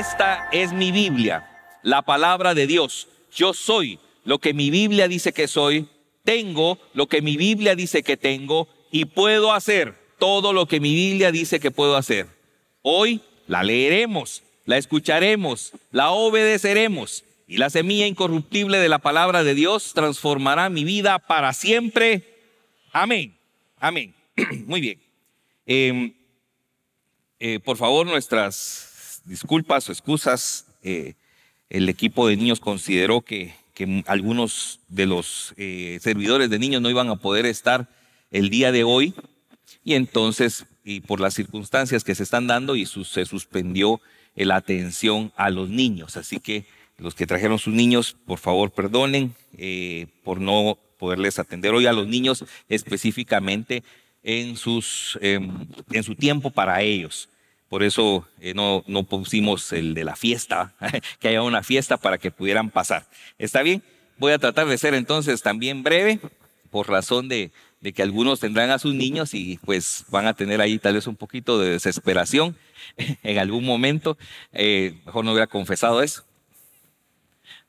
Esta es mi Biblia, la palabra de Dios. Yo soy lo que mi Biblia dice que soy, tengo lo que mi Biblia dice que tengo y puedo hacer todo lo que mi Biblia dice que puedo hacer. Hoy la leeremos, la escucharemos, la obedeceremos y la semilla incorruptible de la palabra de Dios transformará mi vida para siempre. Amén. Amén. Muy bien. Em, eh, por favor, nuestras disculpas o excusas, eh, el equipo de niños consideró que, algunos de los eh, servidores de niños no iban a poder estar el día de hoy y entonces, y por las circunstancias que se están dando, y se suspendió la atención a los niños. Así que los que trajeron sus niños, por favor, perdonen eh, por no poderles atender hoy a los niños específicamente en, sus, em, en su tiempo para ellos. Por eso eh, no, no pusimos el de la fiesta, que haya una fiesta para que pudieran pasar. ¿Está bien? Voy a tratar de ser entonces también breve, por razón de, de que algunos tendrán a sus niños y pues van a tener ahí tal vez un poquito de desesperación en algún momento. Eh, mejor no hubiera confesado eso.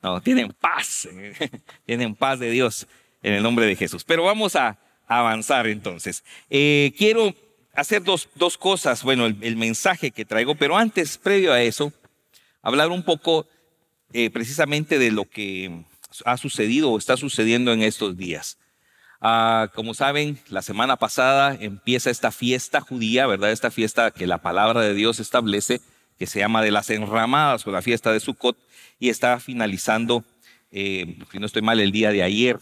No, tienen paz, tienen paz de Dios en el nombre de Jesús. Pero vamos a avanzar entonces. Eh, quiero hacer dos, cosas, bueno, el, mensaje que traigo, pero antes, previo a eso, hablar un poco eh, precisamente de lo que ha sucedido o está sucediendo en estos días. Ah, como saben, la semana pasada empieza esta fiesta judía, ¿verdad? Esta fiesta que la palabra de Dios establece, que se llama de las enramadas o la fiesta de Sukkot, y está finalizando, eh, si no estoy mal, el día de ayer.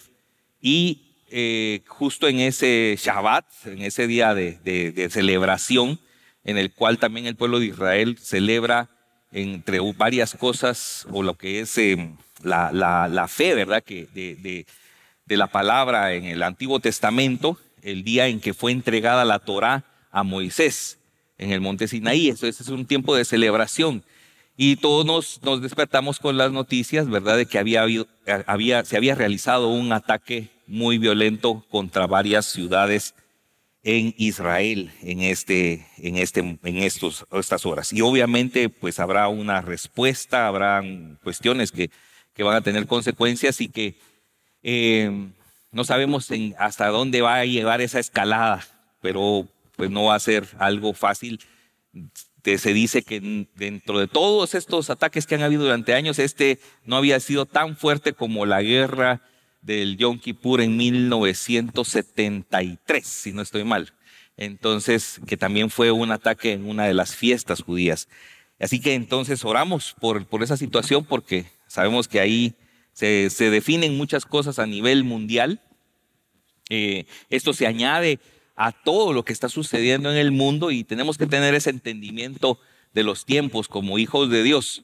Y eh, justo en ese Shabbat, en ese día de, celebración, en el cual también el pueblo de Israel celebra entre varias cosas, o lo que es em, la, fe, ¿verdad? Que de, la palabra en el Antiguo Testamento, el día en que fue entregada la Torá a Moisés en el monte Sinaí. Eso es un tiempo de celebración. Y todos nos, despertamos con las noticias, ¿verdad? De que había, se había realizado un ataque muy violento contra varias ciudades en Israel en, este, en, este, en estos, estas horas. Y obviamente pues habrá una respuesta, habrán cuestiones que, van a tener consecuencias y que em, no sabemos hasta dónde va a llevar esa escalada, pero pues no va a ser algo fácil. Se dice que dentro de todos estos ataques que han habido durante años, este no había sido tan fuerte como la guerra del Yom Kippur en 1973, si no estoy mal. Entonces, que también fue un ataque en una de las fiestas judías. Así que entonces oramos por, por esa situación porque sabemos que ahí se, definen muchas cosas a nivel mundial. Eh, esto se añade a todo lo que está sucediendo en el mundo y tenemos que tener ese entendimiento de los tiempos como hijos de Dios.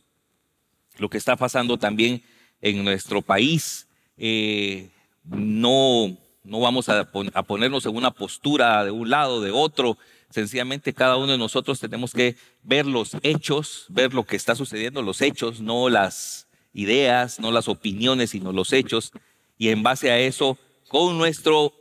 Lo que está pasando también en nuestro país, eh, no, no vamos a, ponernos en una postura de un lado, de otro. Sencillamente cada uno de nosotros tenemos que ver los hechos, ver lo que está sucediendo, los hechos, no las ideas, no las opiniones, sino los hechos. Y en base a eso, con nuestro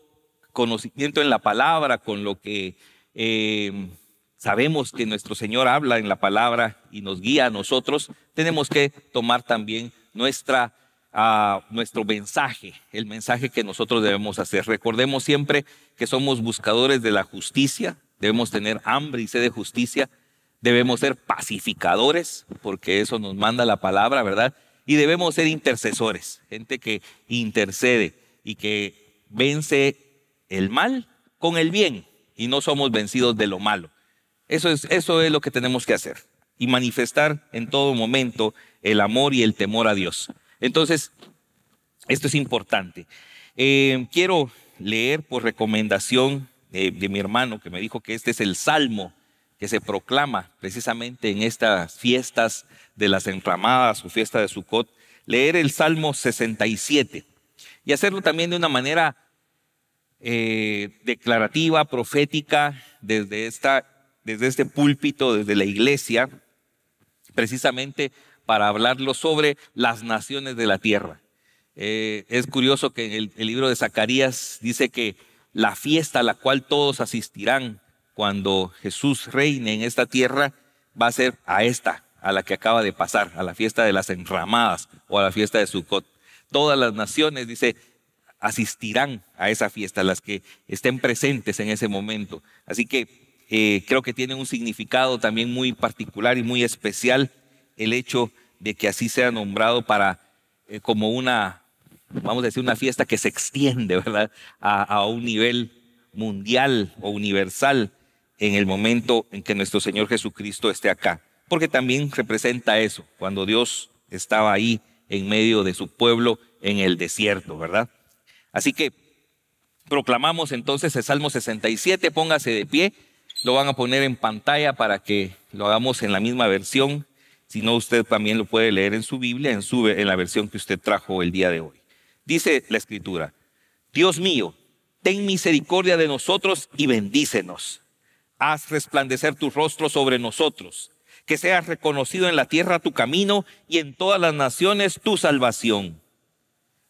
conocimiento en la palabra, con lo que eh, sabemos que nuestro Señor habla en la palabra y nos guía a nosotros, tenemos que tomar también nuestra a nuestro mensaje, el mensaje que nosotros debemos hacer. Recordemos siempre que somos buscadores de la justicia, debemos tener hambre y sed de justicia, debemos ser pacificadores, porque eso nos manda la palabra, ¿verdad? Y debemos ser intercesores, gente que intercede y que vence el mal con el bien y no somos vencidos de lo malo. Eso es, eso es lo que tenemos que hacer y manifestar en todo momento el amor y el temor a Dios. Entonces, esto es importante. Eh, quiero leer por pues, recomendación eh, de, mi hermano que me dijo que este es el salmo que se proclama precisamente en estas fiestas de las enramadas o fiesta de Sucot, leer el Salmo 67 y hacerlo también de una manera eh, declarativa, profética, desde, esta, desde este púlpito, desde la iglesia, precisamente para hablarlo sobre las naciones de la tierra. Eh, es curioso que en el, libro de Zacarías dice que la fiesta a la cual todos asistirán cuando Jesús reine en esta tierra va a ser a esta, a la que acaba de pasar, a la fiesta de las enramadas o a la fiesta de Sucot. Todas las naciones, dice, asistirán a esa fiesta, las que estén presentes en ese momento. Así que eh, creo que tiene un significado también muy particular y muy especial el hecho de que así sea nombrado para eh, como una, vamos a decir, una fiesta que se extiende, ¿verdad? A, a, un nivel mundial o universal en el momento en que nuestro Señor Jesucristo esté acá. Porque también representa eso, cuando Dios estaba ahí en medio de su pueblo en el desierto, ¿verdad? Así que proclamamos entonces el Salmo 67, póngase de pie, lo van a poner en pantalla para que lo hagamos en la misma versión no, usted también lo puede leer en su Biblia, en, su, en la versión que usted trajo el día de hoy. Dice la escritura, Dios mío, ten misericordia de nosotros y bendícenos. Haz resplandecer tu rostro sobre nosotros, que seas reconocido en la tierra tu camino y en todas las naciones tu salvación.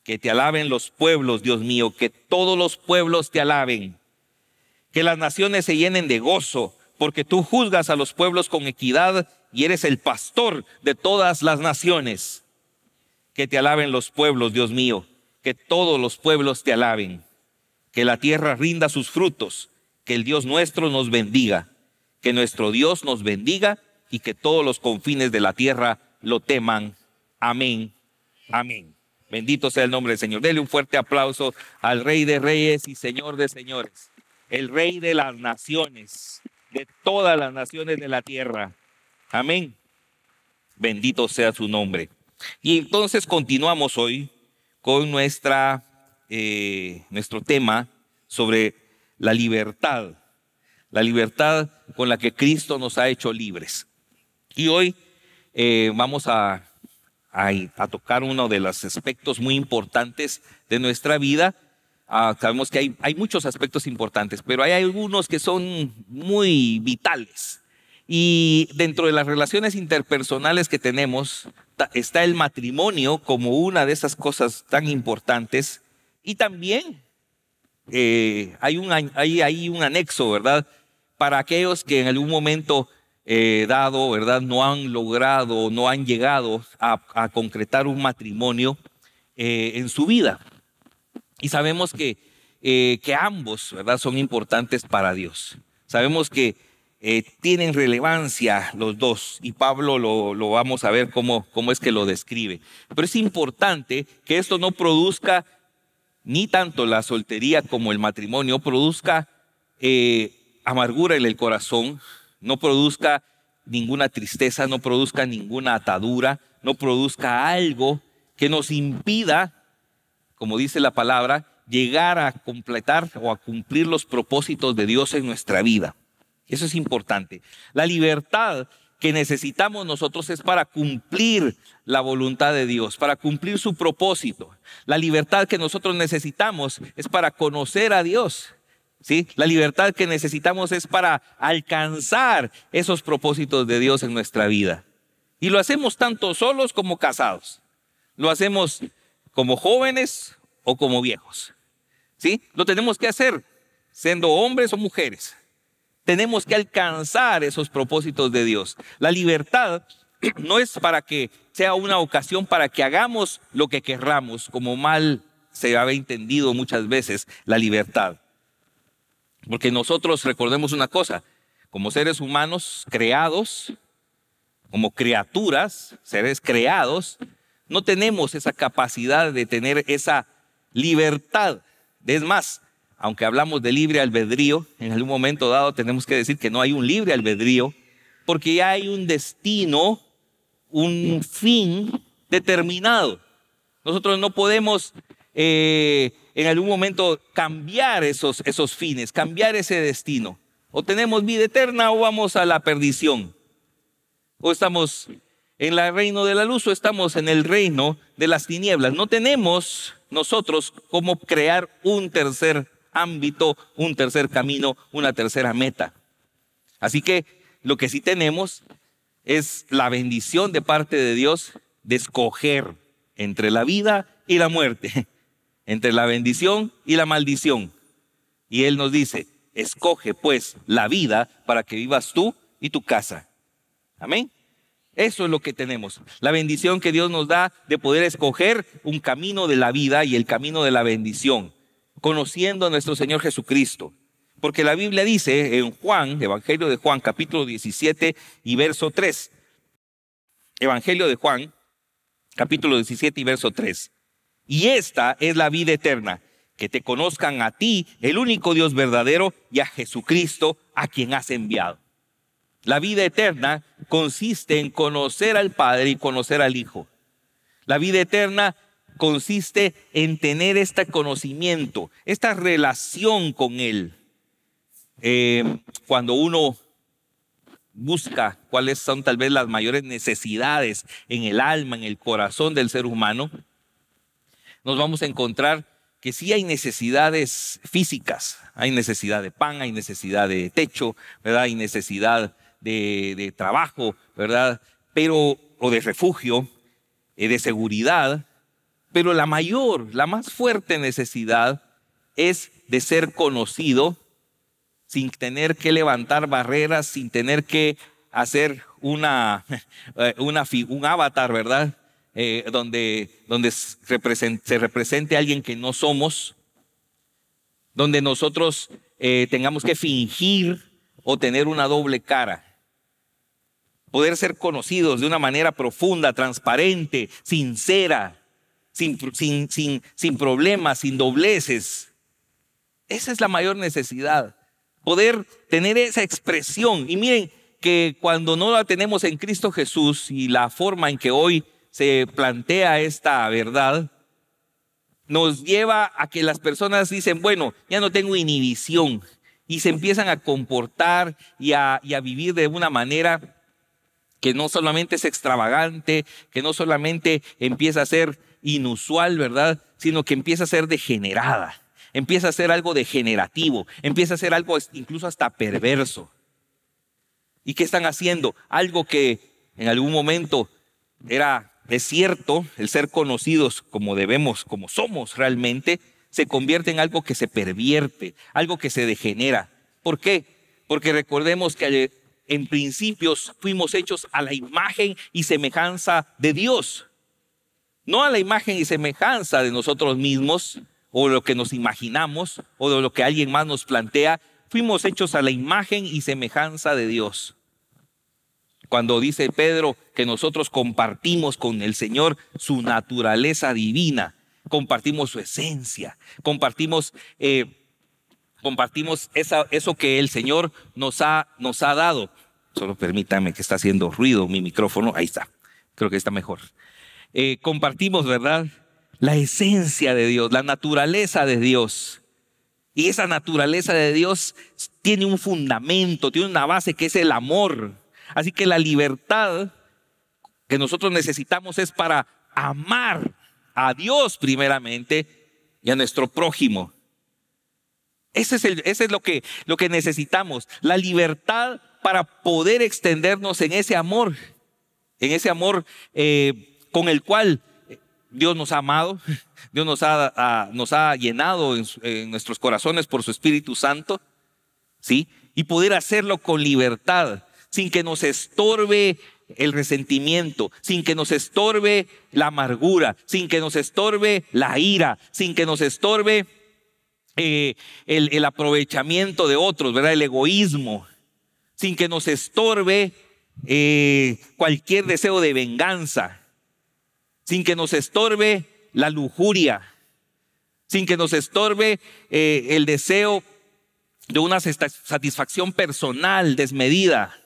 Que te alaben los pueblos, Dios mío, que todos los pueblos te alaben. Que las naciones se llenen de gozo, porque tú juzgas a los pueblos con equidad y eres el pastor de todas las naciones. Que te alaben los pueblos, Dios mío, que todos los pueblos te alaben, que la tierra rinda sus frutos, que el Dios nuestro nos bendiga, que nuestro Dios nos bendiga y que todos los confines de la tierra lo teman. Amén. Amén. Bendito sea el nombre del Señor. Dele un fuerte aplauso al Rey de Reyes y Señor de Señores, el Rey de las naciones, de todas las naciones de la tierra. Amén. Bendito sea su nombre. Y entonces continuamos hoy con nuestra, eh, nuestro tema sobre la libertad, la libertad con la que Cristo nos ha hecho libres. Y hoy eh, vamos a, a, tocar uno de los aspectos muy importantes de nuestra vida. Ah, sabemos que hay, hay muchos aspectos importantes, pero hay algunos que son muy vitales y dentro de las relaciones interpersonales que tenemos está el matrimonio como una de esas cosas tan importantes y también eh, hay, un, hay, hay, un anexo, ¿verdad? Para aquellos que en algún momento eh, dado, ¿verdad? No han logrado, no han llegado a, concretar un matrimonio eh, en su vida. Y sabemos que, que ambos, ¿verdad? Son importantes para Dios. Sabemos que eh, tienen relevancia los dos y Pablo lo, vamos a ver cómo, es que lo describe. Pero es importante que esto no produzca ni tanto la soltería como el matrimonio, produzca eh, amargura en el corazón, no produzca ninguna tristeza, no produzca ninguna atadura, no produzca algo que nos impida, como dice la palabra, llegar a completar o a cumplir los propósitos de Dios en nuestra vida. Eso es importante. La libertad que necesitamos nosotros es para cumplir la voluntad de Dios, para cumplir su propósito. La libertad que nosotros necesitamos es para conocer a Dios. ¿sí? La libertad que necesitamos es para alcanzar esos propósitos de Dios en nuestra vida. Y lo hacemos tanto solos como casados. Lo hacemos como jóvenes o como viejos. ¿Sí? Lo tenemos que hacer siendo hombres o mujeres. Tenemos que alcanzar esos propósitos de Dios. La libertad no es para que sea una ocasión para que hagamos lo que querramos, como mal se había entendido muchas veces la libertad. Porque nosotros recordemos una cosa, como seres humanos creados, como criaturas, seres creados, no tenemos esa capacidad de tener esa libertad. Es más, aunque hablamos de libre albedrío, en algún momento dado tenemos que decir que no hay un libre albedrío, porque ya hay un destino, un fin determinado. Nosotros no podemos eh, en algún momento cambiar esos, esos fines, cambiar ese destino. O tenemos vida eterna o vamos a la perdición. O estamos en el reino de la luz o estamos en el reino de las tinieblas. No tenemos nosotros cómo crear un tercer ámbito, un tercer camino, una tercera meta. Así que lo que sí tenemos es la bendición de parte de Dios de escoger entre la vida y la muerte, entre la bendición y la maldición. Y Él nos dice, escoge pues la vida para que vivas tú y tu casa. Amén. Eso es lo que tenemos. La bendición que Dios nos da de poder escoger un camino de la vida y el camino de la bendición conociendo a nuestro Señor Jesucristo. Porque la Biblia dice en Juan, Evangelio de Juan, capítulo 17 y verso 3. Evangelio de Juan, capítulo 17 y verso 3. Y esta es la vida eterna, que te conozcan a ti, el único Dios verdadero, y a Jesucristo, a quien has enviado. La vida eterna consiste en conocer al Padre y conocer al Hijo. La vida eterna consiste en tener este conocimiento, esta relación con Él. Eh, cuando uno busca cuáles son tal vez las mayores necesidades en el alma, en el corazón del ser humano, nos vamos a encontrar que sí hay necesidades físicas, hay necesidad de pan, hay necesidad de techo, ¿verdad? Hay necesidad de, trabajo, ¿verdad? Pero, o de refugio, eh, de seguridad, pero la mayor, la más fuerte necesidad es de ser conocido sin tener que levantar barreras, sin tener que hacer una, eh, un avatar, ¿verdad? Eh, donde, se represente alguien que no somos, donde nosotros eh, tengamos que fingir o tener una doble cara. Poder ser conocidos de una manera profunda, transparente, sincera, sin, sin, sin, problemas, sin dobleces. Esa es la mayor necesidad, poder tener esa expresión. Y miren que cuando no la tenemos en Cristo Jesús y la forma en que hoy se plantea esta verdad, nos lleva a que las personas dicen, bueno, ya no tengo inhibición y se empiezan a comportar y a, y a vivir de una manera que no solamente es extravagante, que no solamente empieza a ser inusual, ¿verdad? Sino que empieza a ser degenerada, empieza a ser algo degenerativo, empieza a ser algo incluso hasta perverso. ¿Y qué están haciendo? Algo que en algún momento era, desierto, el ser conocidos como debemos, como somos realmente, se convierte en algo que se pervierte, algo que se degenera. ¿Por qué? Porque recordemos que eh, en principios fuimos hechos a la imagen y semejanza de Dios no a la imagen y semejanza de nosotros mismos o lo que nos imaginamos o de lo que alguien más nos plantea, fuimos hechos a la imagen y semejanza de Dios. Cuando dice Pedro que nosotros compartimos con el Señor su naturaleza divina, compartimos su esencia, compartimos, eh, compartimos eso que el Señor nos ha, nos ha dado. Solo permítame que está haciendo ruido mi micrófono, ahí está, creo que está mejor. Eh, compartimos, ¿verdad? La esencia de Dios, la naturaleza de Dios. Y esa naturaleza de Dios tiene un fundamento, tiene una base que es el amor. Así que la libertad que nosotros necesitamos es para amar a Dios primeramente y a nuestro prójimo. Ese es, el, ese es lo, que, lo que necesitamos, la libertad para poder extendernos en ese amor, en ese amor eh, con el cual eh, Dios nos ha amado, Dios nos ha, nos ha llenado en, nuestros corazones por su Espíritu Santo, ¿sí? Y poder hacerlo con libertad, sin que nos estorbe el resentimiento, sin que nos estorbe la amargura, sin que nos estorbe la ira, sin que nos estorbe eh, el, aprovechamiento de otros, ¿verdad? El egoísmo, sin que nos estorbe eh, cualquier deseo de venganza sin que nos estorbe la lujuria, sin que nos estorbe eh, el deseo de una satisfacción personal desmedida.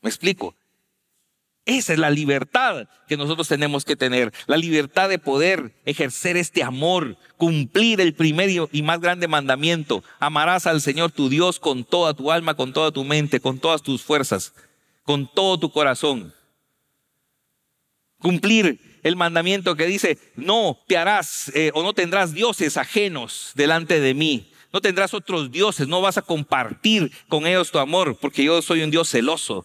¿Me explico? Esa es la libertad que nosotros tenemos que tener, la libertad de poder ejercer este amor, cumplir el primer y más grande mandamiento. Amarás al Señor tu Dios con toda tu alma, con toda tu mente, con todas tus fuerzas, con todo tu corazón cumplir el mandamiento que dice, no te harás eh, o no tendrás dioses ajenos delante de mí. No tendrás otros dioses, no vas a compartir con ellos tu amor, porque yo soy un Dios celoso.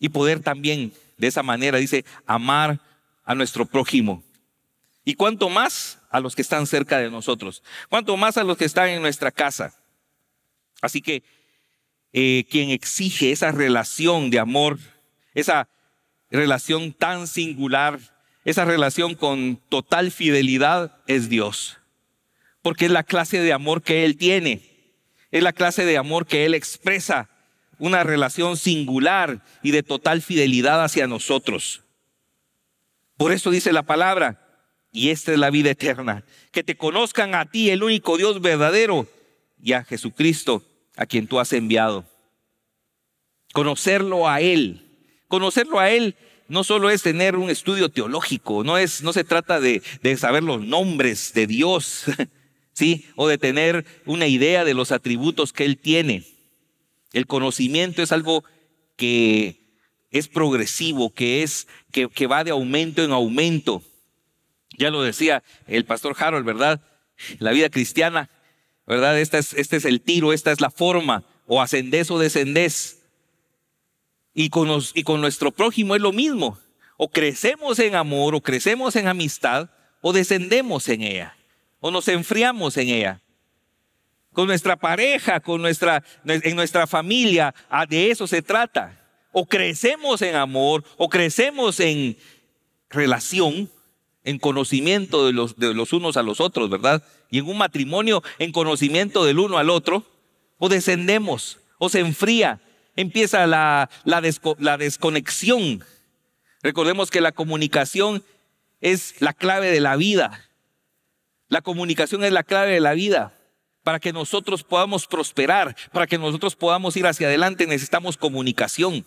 Y poder también, de esa manera, dice, amar a nuestro prójimo. Y cuanto más a los que están cerca de nosotros, cuanto más a los que están en nuestra casa. Así que eh, quien exige esa relación de amor esa relación tan singular, esa relación con total fidelidad es Dios. Porque es la clase de amor que Él tiene, es la clase de amor que Él expresa, una relación singular y de total fidelidad hacia nosotros. Por eso dice la palabra, y esta es la vida eterna, que te conozcan a ti, el único Dios verdadero, y a Jesucristo, a quien tú has enviado. Conocerlo a Él Conocerlo a Él no solo es tener un estudio teológico, no, es, no se trata de, de saber los nombres de Dios, ¿sí? O de tener una idea de los atributos que Él tiene. El conocimiento es algo que es progresivo, que es que, va de aumento en aumento. Ya lo decía el pastor Harold, ¿verdad? La vida cristiana, ¿verdad? Esta es, este es el tiro, esta es la forma, o ascendés o descendés. Y con, y con nuestro prójimo es lo mismo. O crecemos en amor, o crecemos en amistad, o descendemos en ella, o nos enfriamos en ella. Con nuestra pareja, con nuestra, en nuestra familia, de eso se trata. O crecemos en amor, o crecemos en relación, en conocimiento de los, de los unos a los otros, ¿verdad? Y en un matrimonio, en conocimiento del uno al otro, o descendemos, o se enfría empieza la, desconexión. Recordemos que la comunicación es la clave de la vida. La comunicación es la clave de la vida. Para que nosotros podamos prosperar, para que nosotros podamos ir hacia adelante, necesitamos comunicación.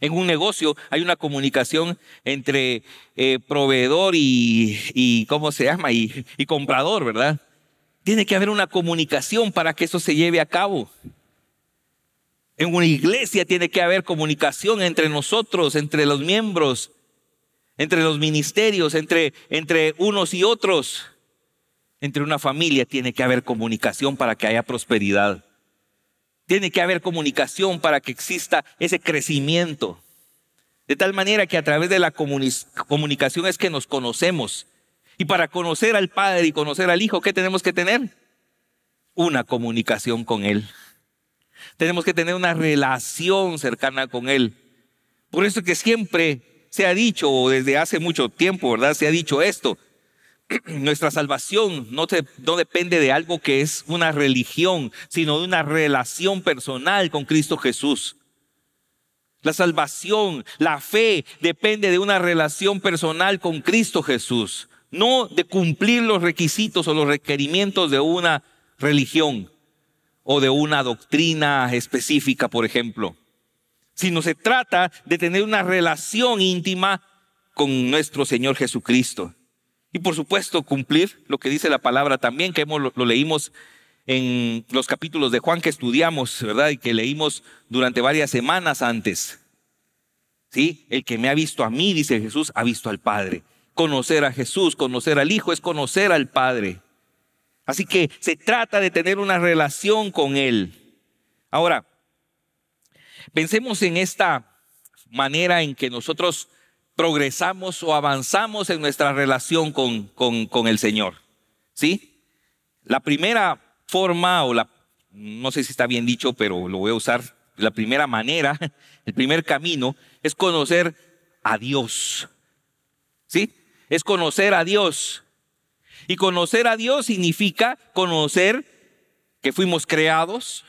En un negocio hay una comunicación entre eh, proveedor y, ¿cómo se llama? Y, y comprador, ¿verdad? Tiene que haber una comunicación para que eso se lleve a cabo. En una iglesia tiene que haber comunicación entre nosotros, entre los miembros, entre los ministerios, entre, entre unos y otros. Entre una familia tiene que haber comunicación para que haya prosperidad. Tiene que haber comunicación para que exista ese crecimiento. De tal manera que a través de la comunicación es que nos conocemos. Y para conocer al Padre y conocer al Hijo, ¿qué tenemos que tener? Una comunicación con Él. Tenemos que tener una relación cercana con Él. Por eso que siempre se ha dicho, o desde hace mucho tiempo, ¿verdad? Se ha dicho esto. Nuestra salvación no, te, no depende de algo que es una religión, sino de una relación personal con Cristo Jesús. La salvación, la fe, depende de una relación personal con Cristo Jesús, no de cumplir los requisitos o los requerimientos de una religión o de una doctrina específica, por ejemplo, sino se trata de tener una relación íntima con nuestro Señor Jesucristo. Y por supuesto cumplir lo que dice la palabra también, que hemos, lo, lo leímos en los capítulos de Juan que estudiamos, ¿verdad? Y que leímos durante varias semanas antes. ¿Sí? El que me ha visto a mí, dice Jesús, ha visto al Padre. Conocer a Jesús, conocer al Hijo es conocer al Padre. Así que se trata de tener una relación con Él. Ahora, pensemos en esta manera en que nosotros progresamos o avanzamos en nuestra relación con, con, el Señor. ¿Sí? La primera forma o la, no sé si está bien dicho, pero lo voy a usar, la primera manera, el primer camino es conocer a Dios. ¿Sí? Es conocer a Dios. Y conocer a Dios significa conocer que fuimos creados,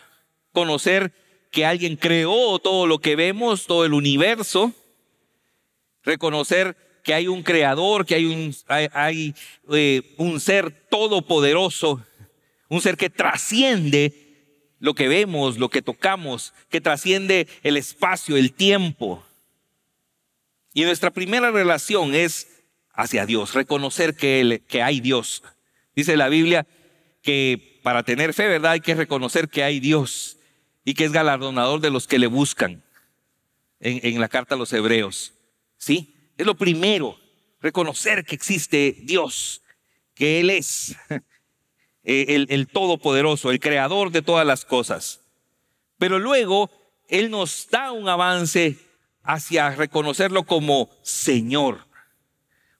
conocer que alguien creó todo lo que vemos, todo el universo, reconocer que hay un creador, que hay un, hay, eh, ser todopoderoso, un ser que trasciende lo que vemos, lo que tocamos, que trasciende el espacio, el tiempo. Y nuestra primera relación es hacia Dios, reconocer que, que hay Dios. Dice la Biblia que para tener fe, ¿verdad? Hay que reconocer que hay Dios y que es galardonador de los que le buscan en, la carta a los hebreos. ¿Sí? Es lo primero, reconocer que existe Dios, que Él es eh, el, el Todopoderoso, el Creador de todas las cosas. Pero luego Él nos da un avance hacia reconocerlo como Señor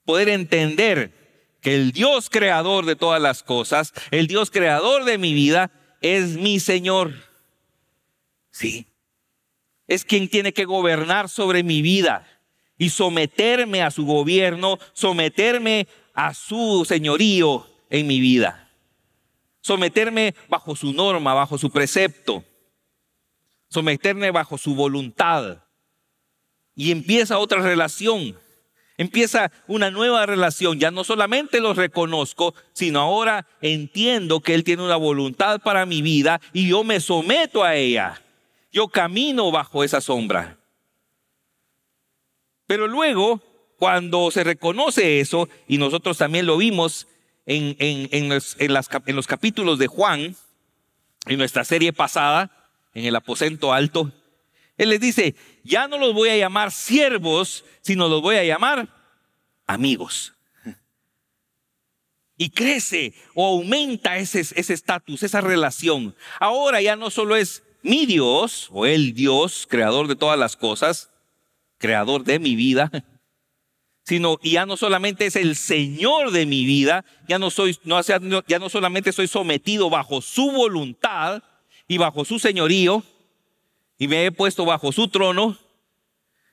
poder entender que el Dios creador de todas las cosas, el Dios creador de mi vida, es mi Señor. Sí. Es quien tiene que gobernar sobre mi vida y someterme a su gobierno, someterme a su señorío en mi vida. Someterme bajo su norma, bajo su precepto. Someterme bajo su voluntad. Y empieza otra relación Empieza una nueva relación. Ya no solamente lo reconozco, sino ahora entiendo que Él tiene una voluntad para mi vida y yo me someto a ella. Yo camino bajo esa sombra. Pero luego, cuando se reconoce eso, y nosotros también lo vimos en, los, los capítulos de Juan, en nuestra serie pasada, en el aposento alto, Él les dice, ya no los voy a llamar siervos, sino los voy a llamar amigos. Y crece o aumenta ese estatus, esa relación. Ahora ya no solo es mi Dios o el Dios, creador de todas las cosas, creador de mi vida, sino y ya no solamente es el Señor de mi vida, ya no soy, no, ya no solamente soy sometido bajo su voluntad y bajo su señorío, y me he puesto bajo su trono,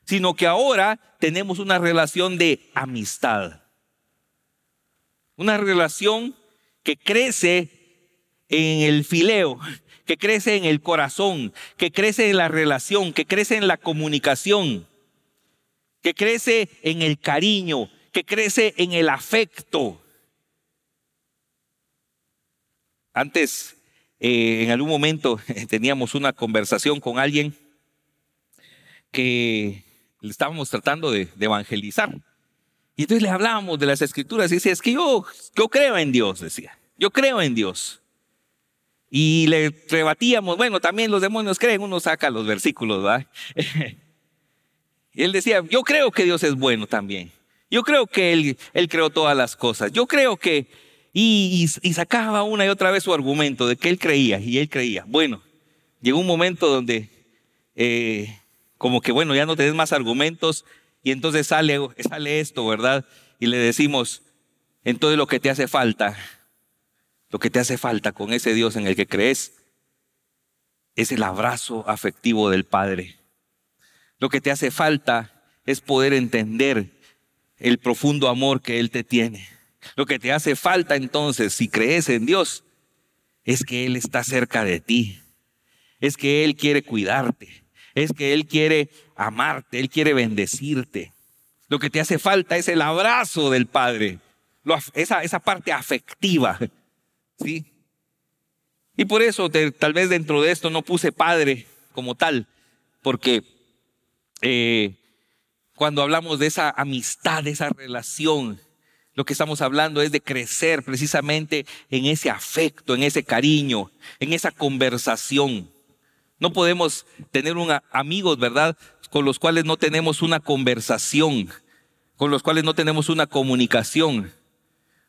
sino que ahora tenemos una relación de amistad. Una relación que crece en el fileo, que crece en el corazón, que crece en la relación, que crece en la comunicación, que crece en el cariño, que crece en el afecto. Antes eh, en algún momento teníamos una conversación con alguien que le estábamos tratando de, evangelizar. Y entonces le hablábamos de las escrituras y decía, es que yo, yo creo en Dios, decía, yo creo en Dios. Y le rebatíamos, bueno, también los demonios creen, uno saca los versículos, va y él decía, yo creo que Dios es bueno también. Yo creo que Él, él creó todas las cosas. Yo creo que, y, sacaba una y otra vez su argumento de que él creía y él creía. Bueno, llegó un momento donde eh, como que bueno, ya no tenés más argumentos y entonces sale, sale esto, ¿verdad? Y le decimos, entonces lo que te hace falta, lo que te hace falta con ese Dios en el que crees, es el abrazo afectivo del Padre. Lo que te hace falta es poder entender el profundo amor que Él te tiene. Lo que te hace falta entonces, si crees en Dios, es que Él está cerca de ti. Es que Él quiere cuidarte. Es que Él quiere amarte. Él quiere bendecirte. Lo que te hace falta es el abrazo del Padre. esa, parte afectiva. ¿Sí? Y por eso tal vez dentro de esto no puse padre como tal, porque eh, cuando hablamos de esa amistad, de esa relación, lo que estamos hablando es de crecer precisamente en ese afecto, en ese cariño, en esa conversación. No podemos tener amigos, ¿verdad? Con los cuales no tenemos una conversación, con los cuales no tenemos una comunicación.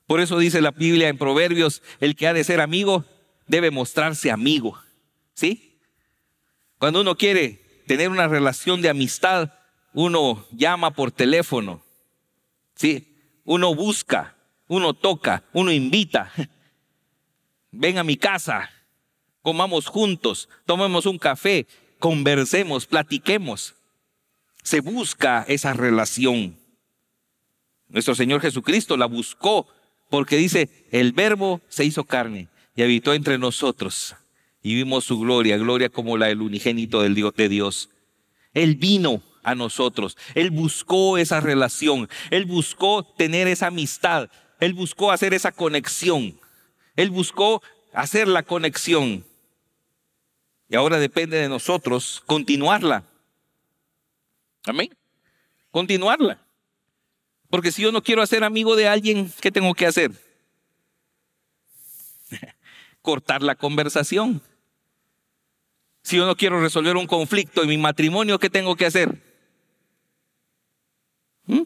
Por eso dice la Biblia en Proverbios, el que ha de ser amigo debe mostrarse amigo. ¿Sí? Cuando uno quiere tener una relación de amistad, uno llama por teléfono. ¿Sí? uno busca, uno toca, uno invita. Ven a mi casa, comamos juntos, tomemos un café, conversemos, platiquemos. Se busca esa relación. Nuestro Señor Jesucristo la buscó porque dice, el verbo se hizo carne y habitó entre nosotros y vimos su gloria, gloria como la del unigénito del Dios de Dios. Él vino a nosotros. Él buscó esa relación, él buscó tener esa amistad, él buscó hacer esa conexión, él buscó hacer la conexión. Y ahora depende de nosotros continuarla. Amén. Continuarla. Porque si yo no quiero hacer amigo de alguien, ¿qué tengo que hacer? Cortar la conversación. Si yo no quiero resolver un conflicto en mi matrimonio, ¿qué tengo que hacer? ¿Mm?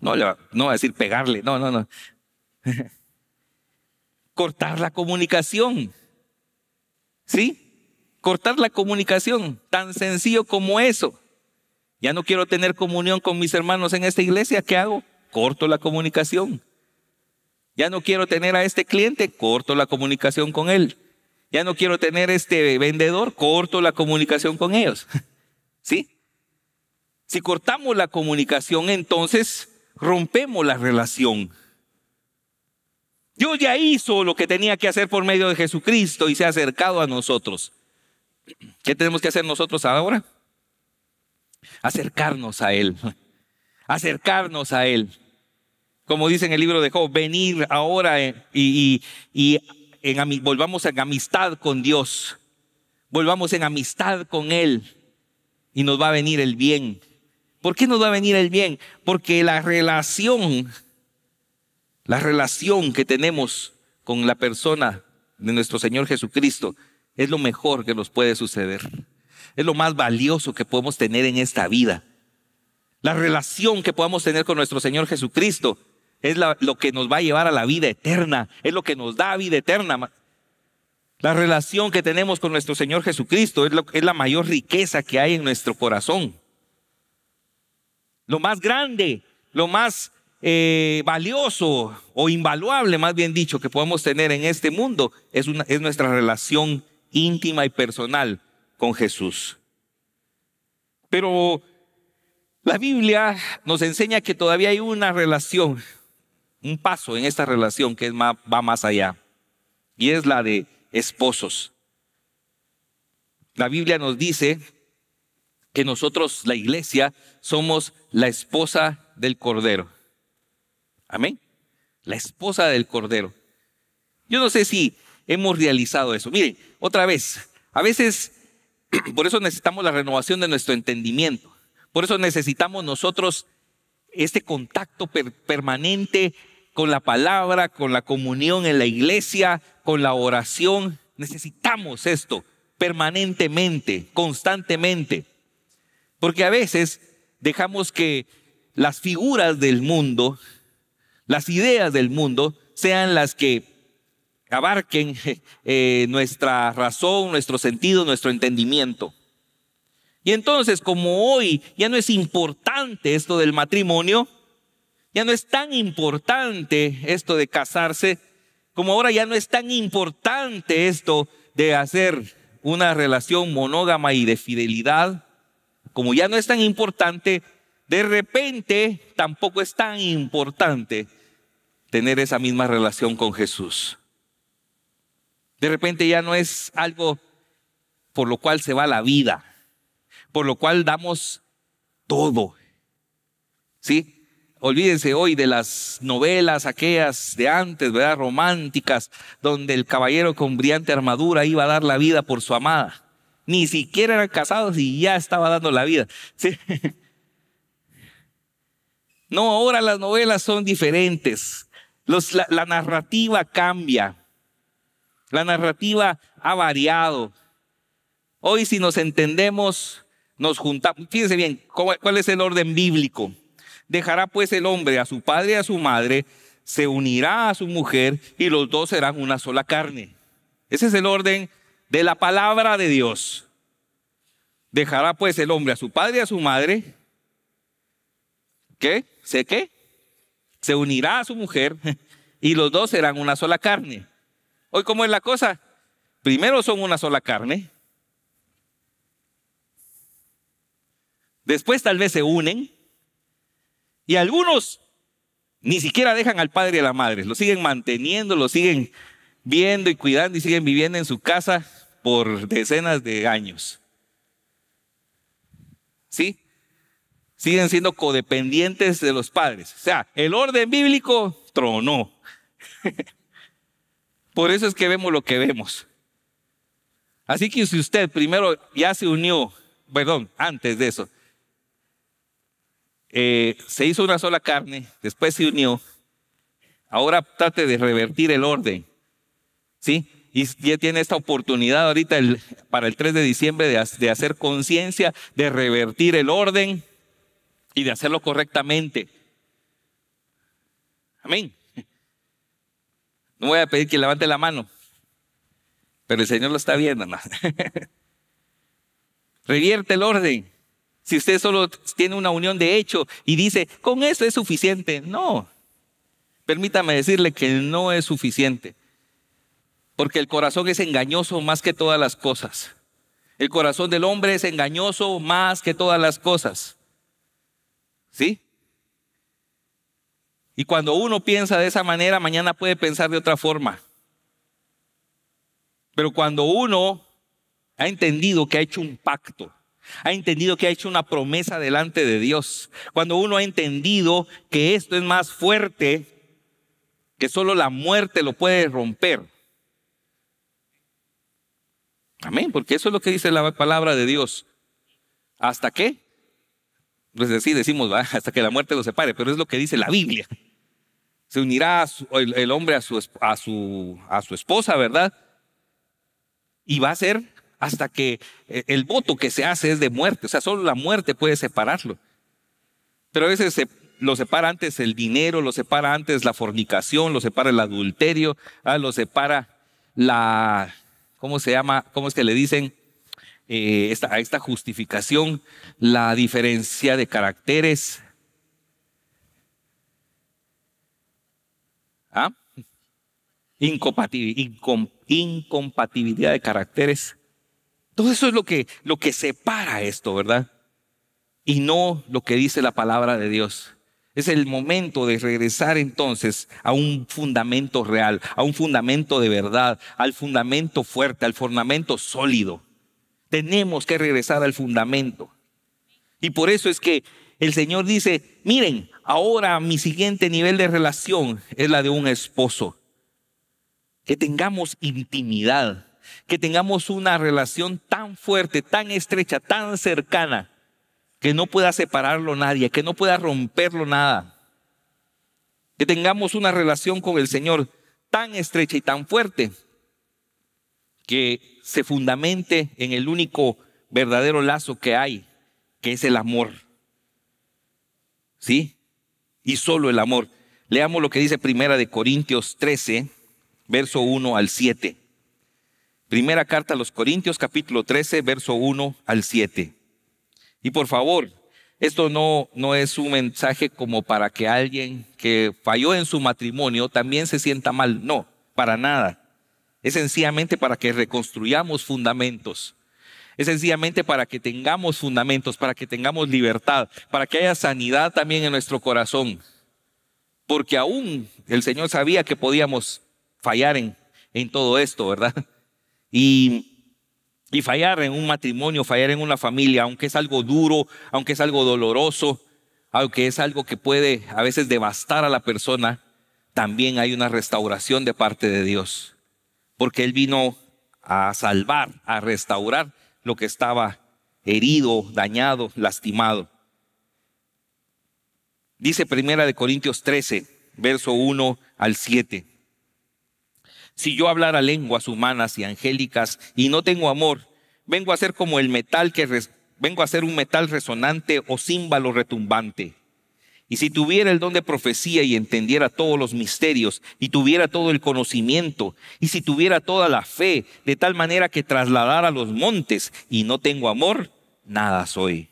No, no decir pegarle, no, no, no. Cortar la comunicación. ¿Sí? Cortar la comunicación, tan sencillo como eso. Ya no quiero tener comunión con mis hermanos en esta iglesia, ¿qué hago? Corto la comunicación. Ya no quiero tener a este cliente, corto la comunicación con él. Ya no quiero tener este vendedor, corto la comunicación con ellos. ¿Sí? Si cortamos la comunicación, entonces rompemos la relación. Dios ya hizo lo que tenía que hacer por medio de Jesucristo y se ha acercado a nosotros. ¿Qué tenemos que hacer nosotros ahora? Acercarnos a Él. Acercarnos a Él. Como dice en el libro de Job, venir ahora y, en, volvamos en amistad con Dios. Volvamos en amistad con Él y nos va a venir el bien. ¿Por qué nos va a venir el bien? Porque la relación, la relación que tenemos con la persona de nuestro Señor Jesucristo es lo mejor que nos puede suceder. Es lo más valioso que podemos tener en esta vida. La relación que podamos tener con nuestro Señor Jesucristo es lo que nos va a llevar a la vida eterna, es lo que nos da vida eterna. La relación que tenemos con nuestro Señor Jesucristo es la mayor riqueza que hay en nuestro corazón lo más grande, lo más eh, valioso o invaluable, más bien dicho, que podemos tener en este mundo es, nuestra relación íntima y personal con Jesús. Pero la Biblia nos enseña que todavía hay una relación, un paso en esta relación que va más allá, y es la de esposos. La Biblia nos dice que nosotros, la iglesia, somos la esposa del Cordero. Amén. La esposa del Cordero. Yo no sé si hemos realizado eso. Miren, otra vez, a veces, por eso necesitamos la renovación de nuestro entendimiento. Por eso necesitamos nosotros este contacto permanente con la palabra, con la comunión en la iglesia, con la oración. Necesitamos esto permanentemente, constantemente. Porque a veces dejamos que las figuras del mundo, las ideas del mundo, sean las que abarquen eh, nuestra razón, nuestro sentido, nuestro entendimiento. Y entonces, como hoy ya no es importante esto del matrimonio, ya no es tan importante esto de casarse, como ahora ya no es tan importante esto de hacer una relación monógama y de fidelidad, como ya no es tan importante, de repente tampoco es tan importante tener esa misma relación con Jesús. De repente ya no es algo por lo cual se va la vida, por lo cual damos todo. ¿Sí? Olvídense hoy de las novelas aquellas de antes, ¿verdad? Románticas, donde el caballero con brillante armadura iba a dar la vida por su amada. Ni siquiera eran casados y ya estaba dando la vida. No, ahora las novelas son diferentes. la, la narrativa cambia. La narrativa ha variado. Hoy si nos entendemos, nos juntamos. Fíjense bien, ¿cuál es el orden bíblico? Dejará pues el hombre a su padre y a su madre, se unirá a su mujer y los dos serán una sola carne. Ese es el orden de la palabra de Dios. Dejará pues el hombre a su padre y a su madre. ¿Qué? ¿Sé qué? Se unirá a su mujer y los dos serán una sola carne. Hoy, ¿cómo es la cosa? Primero son una sola carne. Después tal vez se unen. Y algunos ni siquiera dejan al padre y a la madre. Lo siguen manteniendo, lo siguen viendo y cuidando y siguen viviendo en su casa por decenas de años. ¿Sí? Siguen siendo codependientes de los padres. O sea, el orden bíblico tronó. por eso es que vemos lo que vemos. Así que si usted primero ya se unió, perdón, antes de eso, eh, se hizo una sola carne, después se unió, ahora trate de revertir el orden. ¿Sí? y ya tiene esta oportunidad ahorita para el 3 de diciembre de, hacer conciencia, de revertir el orden y de hacerlo correctamente. Amén. No voy a pedir que levante la mano, pero el Señor lo está viendo. Revierte el orden. Si usted solo tiene una unión de hecho y dice, con eso es suficiente, no. Permítame decirle que no es suficiente. Porque el corazón es engañoso más que todas las cosas. El corazón del hombre es engañoso más que todas las cosas. ¿Sí? Y cuando uno piensa de esa manera, mañana puede pensar de otra forma. Pero cuando uno ha entendido que ha hecho un pacto, ha entendido que ha hecho una promesa delante de Dios, cuando uno ha entendido que esto es más fuerte, que solo la muerte lo puede romper, Amén, porque eso es lo que dice la palabra de Dios. ¿Hasta qué? Pues así decimos, hasta que la muerte lo separe, pero es lo que dice la Biblia. Se unirá el, hombre a su, a su esposa, ¿verdad? Y va a ser hasta que eh, el voto que se hace es de muerte, o sea, solo la muerte puede separarlo. Pero a veces lo separa antes el dinero, lo separa antes la fornicación, lo separa el adulterio, lo separa la, ¿cómo se llama? ¿Cómo es que le dicen eh, esta, a esta justificación? La diferencia de caracteres. ¿Ah? incompatibilidad de caracteres. Todo eso es lo que, lo que separa esto, ¿verdad? Y no lo que dice la palabra de Dios. Es el momento de regresar entonces a un fundamento real, a un fundamento de verdad, al fundamento fuerte, al fundamento sólido. Tenemos que regresar al fundamento. Y por eso es que el Señor dice, miren, ahora mi siguiente nivel de relación es la de un esposo. Que tengamos intimidad, que tengamos una relación tan fuerte, tan estrecha, tan cercana, que no pueda separarlo nadie, que no pueda romperlo nada. Que tengamos una relación con el Señor tan estrecha y tan fuerte que se fundamente en el único verdadero lazo que hay, que es el amor. ¿Sí? Y solo el amor. Leamos lo que dice Primera de Corintios 13, verso 1 al 7. Primera carta a los Corintios, capítulo 13, verso 1 al 7. Y por favor, esto no, no es un mensaje como para que alguien que falló en su matrimonio también se sienta mal. No, para nada. Es sencillamente para que reconstruyamos fundamentos. Es sencillamente para que tengamos fundamentos, para que tengamos libertad, para que haya sanidad también en nuestro corazón. Porque aún el Señor sabía que podíamos fallar en, en todo esto, ¿verdad? Y y fallar en un matrimonio, fallar en una familia, aunque es algo duro, aunque es algo doloroso, aunque es algo que puede a veces devastar a la persona, también hay una restauración de parte de Dios. Porque Él vino a salvar, a restaurar lo que estaba herido, dañado, lastimado. Dice Primera de Corintios 13, verso 1 al 7. Si yo hablara lenguas humanas y angélicas y no tengo amor, vengo a ser como el metal que vengo a ser un metal resonante o címbalo retumbante. Y si tuviera el don de profecía y entendiera todos los misterios, y tuviera todo el conocimiento, y si tuviera toda la fe, de tal manera que trasladara los montes, y no tengo amor, nada soy.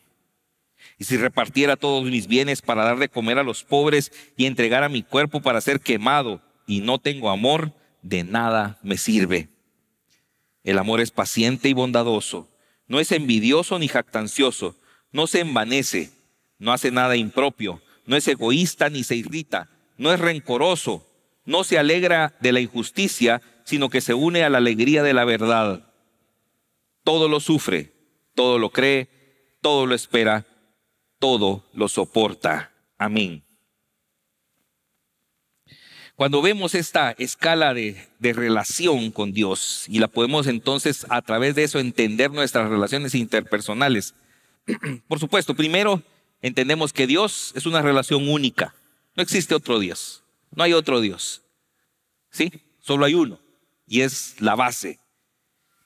Y si repartiera todos mis bienes para dar de comer a los pobres, y entregara mi cuerpo para ser quemado, y no tengo amor, de nada me sirve. El amor es paciente y bondadoso, no es envidioso ni jactancioso, no se envanece, no hace nada impropio, no es egoísta ni se irrita, no es rencoroso, no se alegra de la injusticia, sino que se une a la alegría de la verdad. Todo lo sufre, todo lo cree, todo lo espera, todo lo soporta. Amén. Cuando vemos esta escala de, relación con Dios y la podemos entonces a través de eso entender nuestras relaciones interpersonales. Por supuesto, primero entendemos que Dios es una relación única. No existe otro Dios. No hay otro Dios. ¿Sí? Solo hay uno. Y es la base.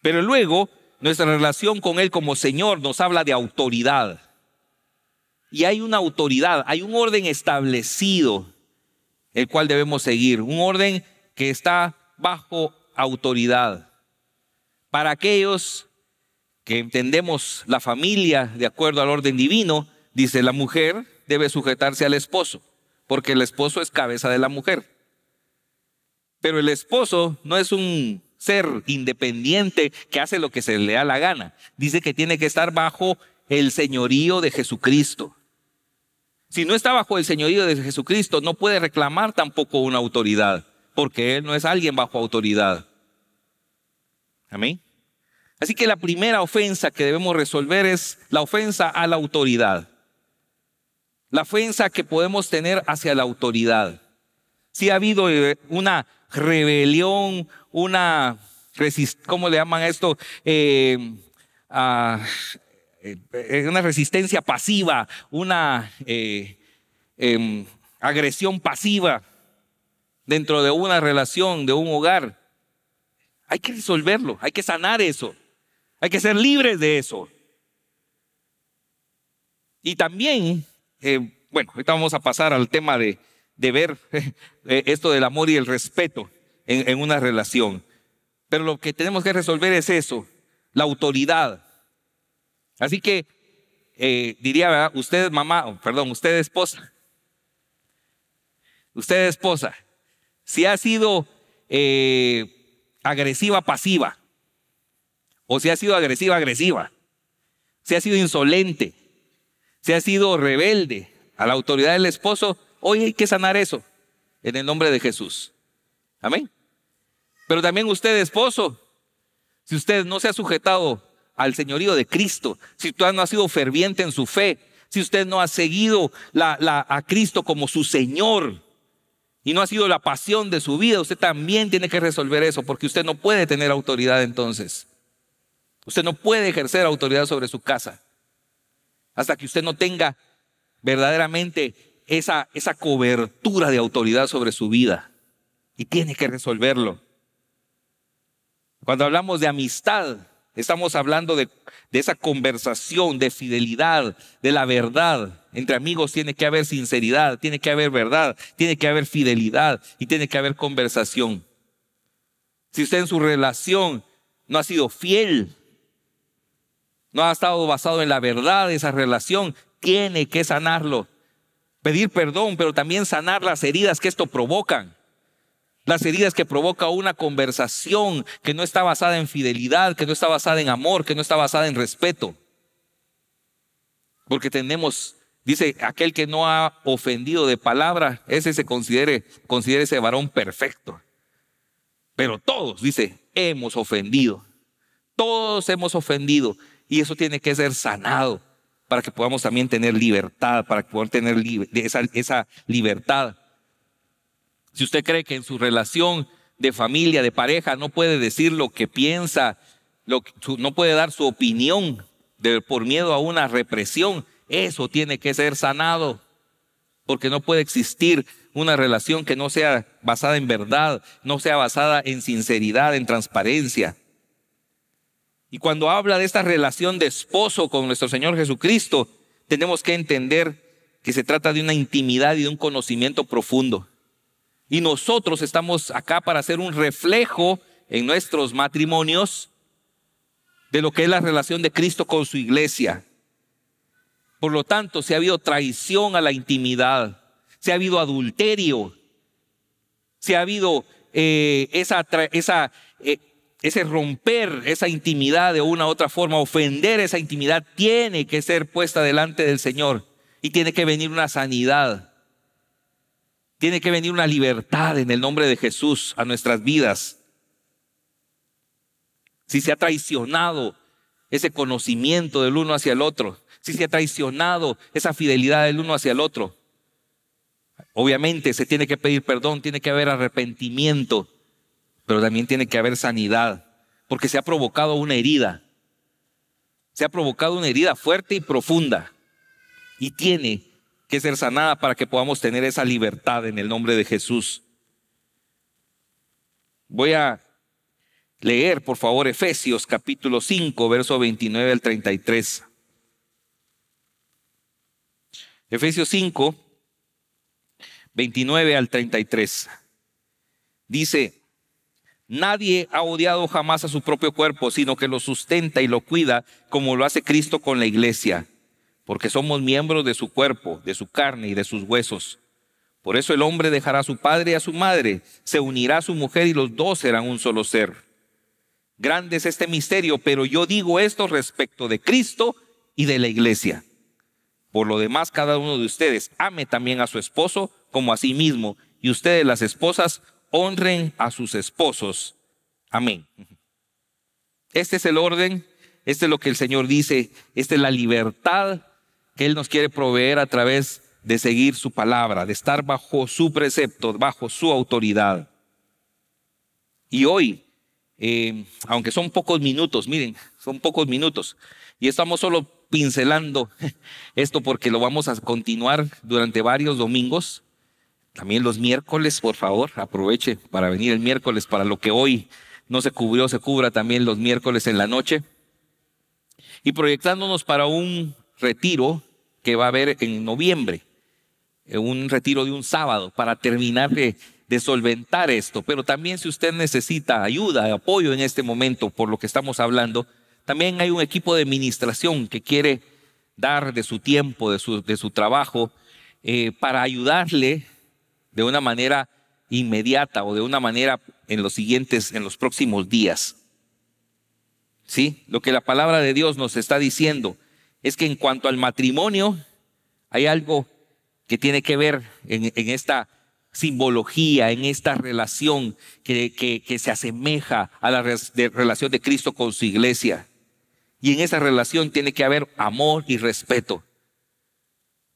Pero luego, nuestra relación con Él como Señor nos habla de autoridad. Y hay una autoridad, hay un orden establecido el cual debemos seguir, un orden que está bajo autoridad. Para aquellos que entendemos la familia de acuerdo al orden divino, dice la mujer debe sujetarse al esposo, porque el esposo es cabeza de la mujer. Pero el esposo no es un ser independiente que hace lo que se le da la gana. Dice que tiene que estar bajo el señorío de Jesucristo. Si no está bajo el señorío de Jesucristo, no puede reclamar tampoco una autoridad, porque Él no es alguien bajo autoridad. Amén. Así que la primera ofensa que debemos resolver es la ofensa a la autoridad. La ofensa que podemos tener hacia la autoridad. Si ha habido eh, una rebelión, una, ¿cómo le llaman esto? Eh, ah, eh, es una resistencia pasiva, una eh, em, agresión pasiva dentro de una relación, de un hogar. Hay que resolverlo, hay que sanar eso, hay que ser libres de eso. Y también, eh, bueno, ahorita vamos a pasar al tema de, ver esto del amor y el respeto en una relación. Pero lo que tenemos que resolver es eso, la autoridad Así que eh, diría, ¿verdad? usted mamá, perdón, usted esposa, usted esposa, si ha sido eh, agresiva pasiva, o si ha sido agresiva agresiva, si ha sido insolente, si ha sido rebelde a la autoridad del esposo, hoy hay que sanar eso en el nombre de Jesús. Amén. Pero también usted esposo, si usted no se ha sujetado al señorío de Cristo, si usted no ha sido ferviente en su fe, si usted no ha seguido la, la, a Cristo como su Señor y no ha sido la pasión de su vida, usted también tiene que resolver eso, porque usted no puede tener autoridad entonces. Usted no puede ejercer autoridad sobre su casa hasta que usted no tenga verdaderamente esa, esa cobertura de autoridad sobre su vida. Y tiene que resolverlo. Cuando hablamos de amistad, Estamos hablando de, esa conversación, de fidelidad, de la verdad. Entre amigos tiene que haber sinceridad, tiene que haber verdad, tiene que haber fidelidad y tiene que haber conversación. Si usted en su relación no ha sido fiel, no ha estado basado en la verdad de esa relación, tiene que sanarlo. Pedir perdón, pero también sanar las heridas que esto provocan. Las heridas que provoca una conversación que no está basada en fidelidad, que no está basada en amor, que no está basada en respeto. Porque tenemos, dice, aquel que no ha ofendido de palabra, ese se considere, considere ese varón perfecto. Pero todos, dice, hemos ofendido. Todos hemos ofendido. Y eso tiene que ser sanado para que podamos también tener libertad, para poder tener esa libertad. Si usted cree que en su relación de familia, de pareja, no puede decir lo que piensa, no puede dar su opinión por miedo a una represión, eso tiene que ser sanado, porque no puede existir una relación que no sea basada en verdad, no sea basada en sinceridad, en transparencia. Y cuando habla de esta relación de esposo con nuestro Señor Jesucristo, tenemos que entender que se trata de una intimidad y de un conocimiento profundo y nosotros estamos acá para hacer un reflejo en nuestros matrimonios de lo que es la relación de Cristo con su iglesia. Por lo tanto, si ha habido traición a la intimidad, si ha habido adulterio, si ha habido eh, esa, esa, eh, ese romper esa intimidad de una u otra forma, ofender esa intimidad, tiene que ser puesta delante del Señor y tiene que venir una sanidad. Tiene que venir una libertad en el nombre de Jesús a nuestras vidas. Si se ha traicionado ese conocimiento del uno hacia el otro, si se ha traicionado esa fidelidad del uno hacia el otro, obviamente se tiene que pedir perdón, tiene que haber arrepentimiento, pero también tiene que haber sanidad, porque se ha provocado una herida. Se ha provocado una herida fuerte y profunda y tiene ser sanada para que podamos tener esa libertad en el nombre de Jesús. Voy a leer, por favor, Efesios capítulo 5, verso 29 al 33. Efesios 5, 29 al 33. Dice, nadie ha odiado jamás a su propio cuerpo, sino que lo sustenta y lo cuida como lo hace Cristo con la iglesia porque somos miembros de su cuerpo, de su carne y de sus huesos. Por eso el hombre dejará a su padre y a su madre, se unirá a su mujer y los dos serán un solo ser. Grande es este misterio, pero yo digo esto respecto de Cristo y de la iglesia. Por lo demás, cada uno de ustedes ame también a su esposo como a sí mismo, y ustedes las esposas honren a sus esposos. Amén. Este es el orden, este es lo que el Señor dice, esta es la libertad que Él nos quiere proveer a través de seguir su palabra, de estar bajo su precepto, bajo su autoridad. Y hoy, eh, aunque son pocos minutos, miren, son pocos minutos, y estamos solo pincelando esto porque lo vamos a continuar durante varios domingos, también los miércoles, por favor, aproveche para venir el miércoles, para lo que hoy no se cubrió, se cubra también los miércoles en la noche. Y proyectándonos para un retiro que va a haber en noviembre, eh, un retiro de un sábado para terminar de, solventar esto. Pero también si usted necesita ayuda, apoyo en este momento por lo que estamos hablando, también hay un equipo de administración que quiere dar de su tiempo, de su, de su trabajo, eh, para ayudarle de una manera inmediata o de una manera en los siguientes, en los próximos días. ¿Sí? Lo que la palabra de Dios nos está diciendo es que en cuanto al matrimonio, hay algo que tiene que ver en, esta simbología, en esta relación que, que, se asemeja a la relación de Cristo con su iglesia. Y en esa relación tiene que haber amor y respeto.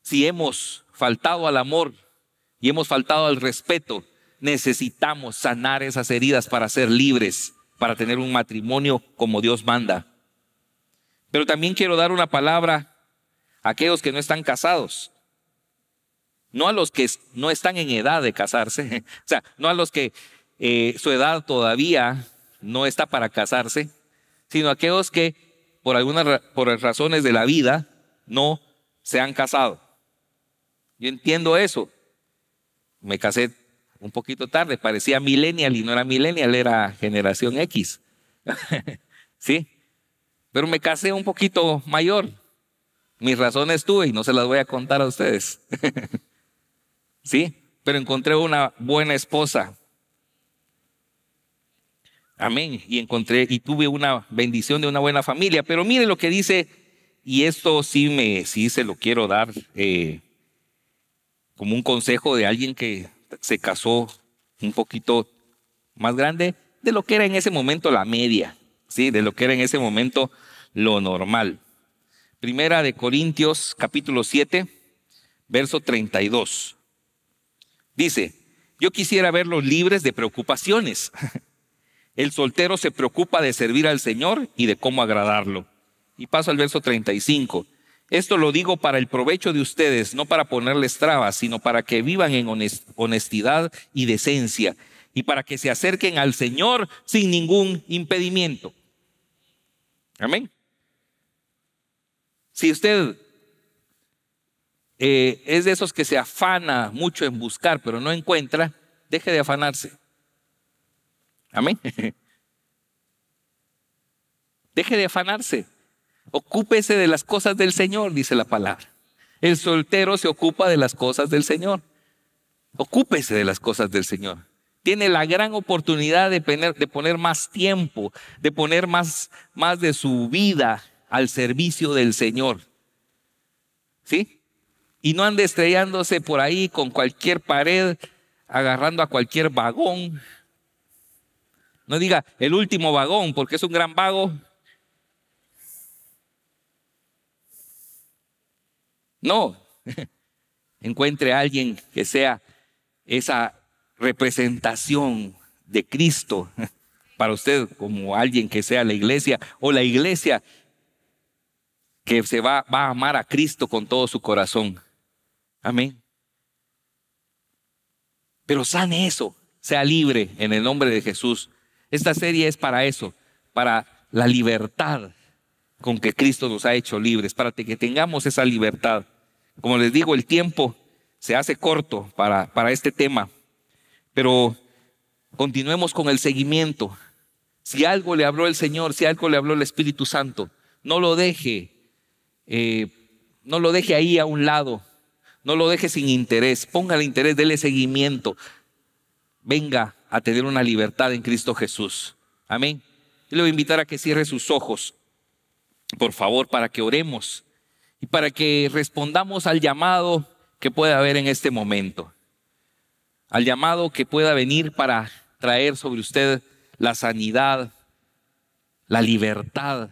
Si hemos faltado al amor y hemos faltado al respeto, necesitamos sanar esas heridas para ser libres, para tener un matrimonio como Dios manda. Pero también quiero dar una palabra a aquellos que no están casados. No a los que no están en edad de casarse, o sea, no a los que eh, su edad todavía no está para casarse, sino a aquellos que por algunas por razones de la vida no se han casado. Yo entiendo eso. Me casé un poquito tarde, parecía millennial y no era millennial, era generación X. ¿Sí? Pero me casé un poquito mayor. Mis razones tuve y no se las voy a contar a ustedes. ¿Sí? Pero encontré una buena esposa. Amén. Y encontré y tuve una bendición de una buena familia. Pero mire lo que dice, y esto sí me, sí se lo quiero dar eh, como un consejo de alguien que se casó un poquito más grande de lo que era en ese momento la media. ¿sí? de lo que era en ese momento lo normal. Primera de Corintios capítulo 7, verso 32. Dice, yo quisiera verlos libres de preocupaciones. El soltero se preocupa de servir al Señor y de cómo agradarlo. Y paso al verso 35. Esto lo digo para el provecho de ustedes, no para ponerles trabas, sino para que vivan en honestidad y decencia, y para que se acerquen al Señor sin ningún impedimento. Amén. Si usted eh, es de esos que se afana mucho en buscar pero no encuentra, deje de afanarse. Amén. Deje de afanarse. Ocúpese de las cosas del Señor, dice la palabra. El soltero se ocupa de las cosas del Señor. Ocúpese de las cosas del Señor tiene la gran oportunidad de poner, de poner más tiempo, de poner más, más de su vida al servicio del Señor. ¿Sí? Y no ande estrellándose por ahí con cualquier pared, agarrando a cualquier vagón. No diga el último vagón, porque es un gran vago. No, encuentre a alguien que sea esa representación de Cristo para usted como alguien que sea la iglesia o la iglesia que se va, a amar a Cristo con todo su corazón. Amén. Pero sane eso, sea libre en el nombre de Jesús. Esta serie es para eso, para la libertad con que Cristo nos ha hecho libres, para que tengamos esa libertad. Como les digo, el tiempo se hace corto para, para este tema, pero continuemos con el seguimiento. Si algo le habló el Señor, si algo le habló el Espíritu Santo, no lo deje, eh, no lo deje ahí a un lado, no lo deje sin interés, ponga el interés, dele seguimiento. Venga a tener una libertad en Cristo Jesús. Amén. Yo le voy a invitar a que cierre sus ojos, por favor, para que oremos y para que respondamos al llamado que puede haber en este momento al llamado que pueda venir para traer sobre usted la sanidad, la libertad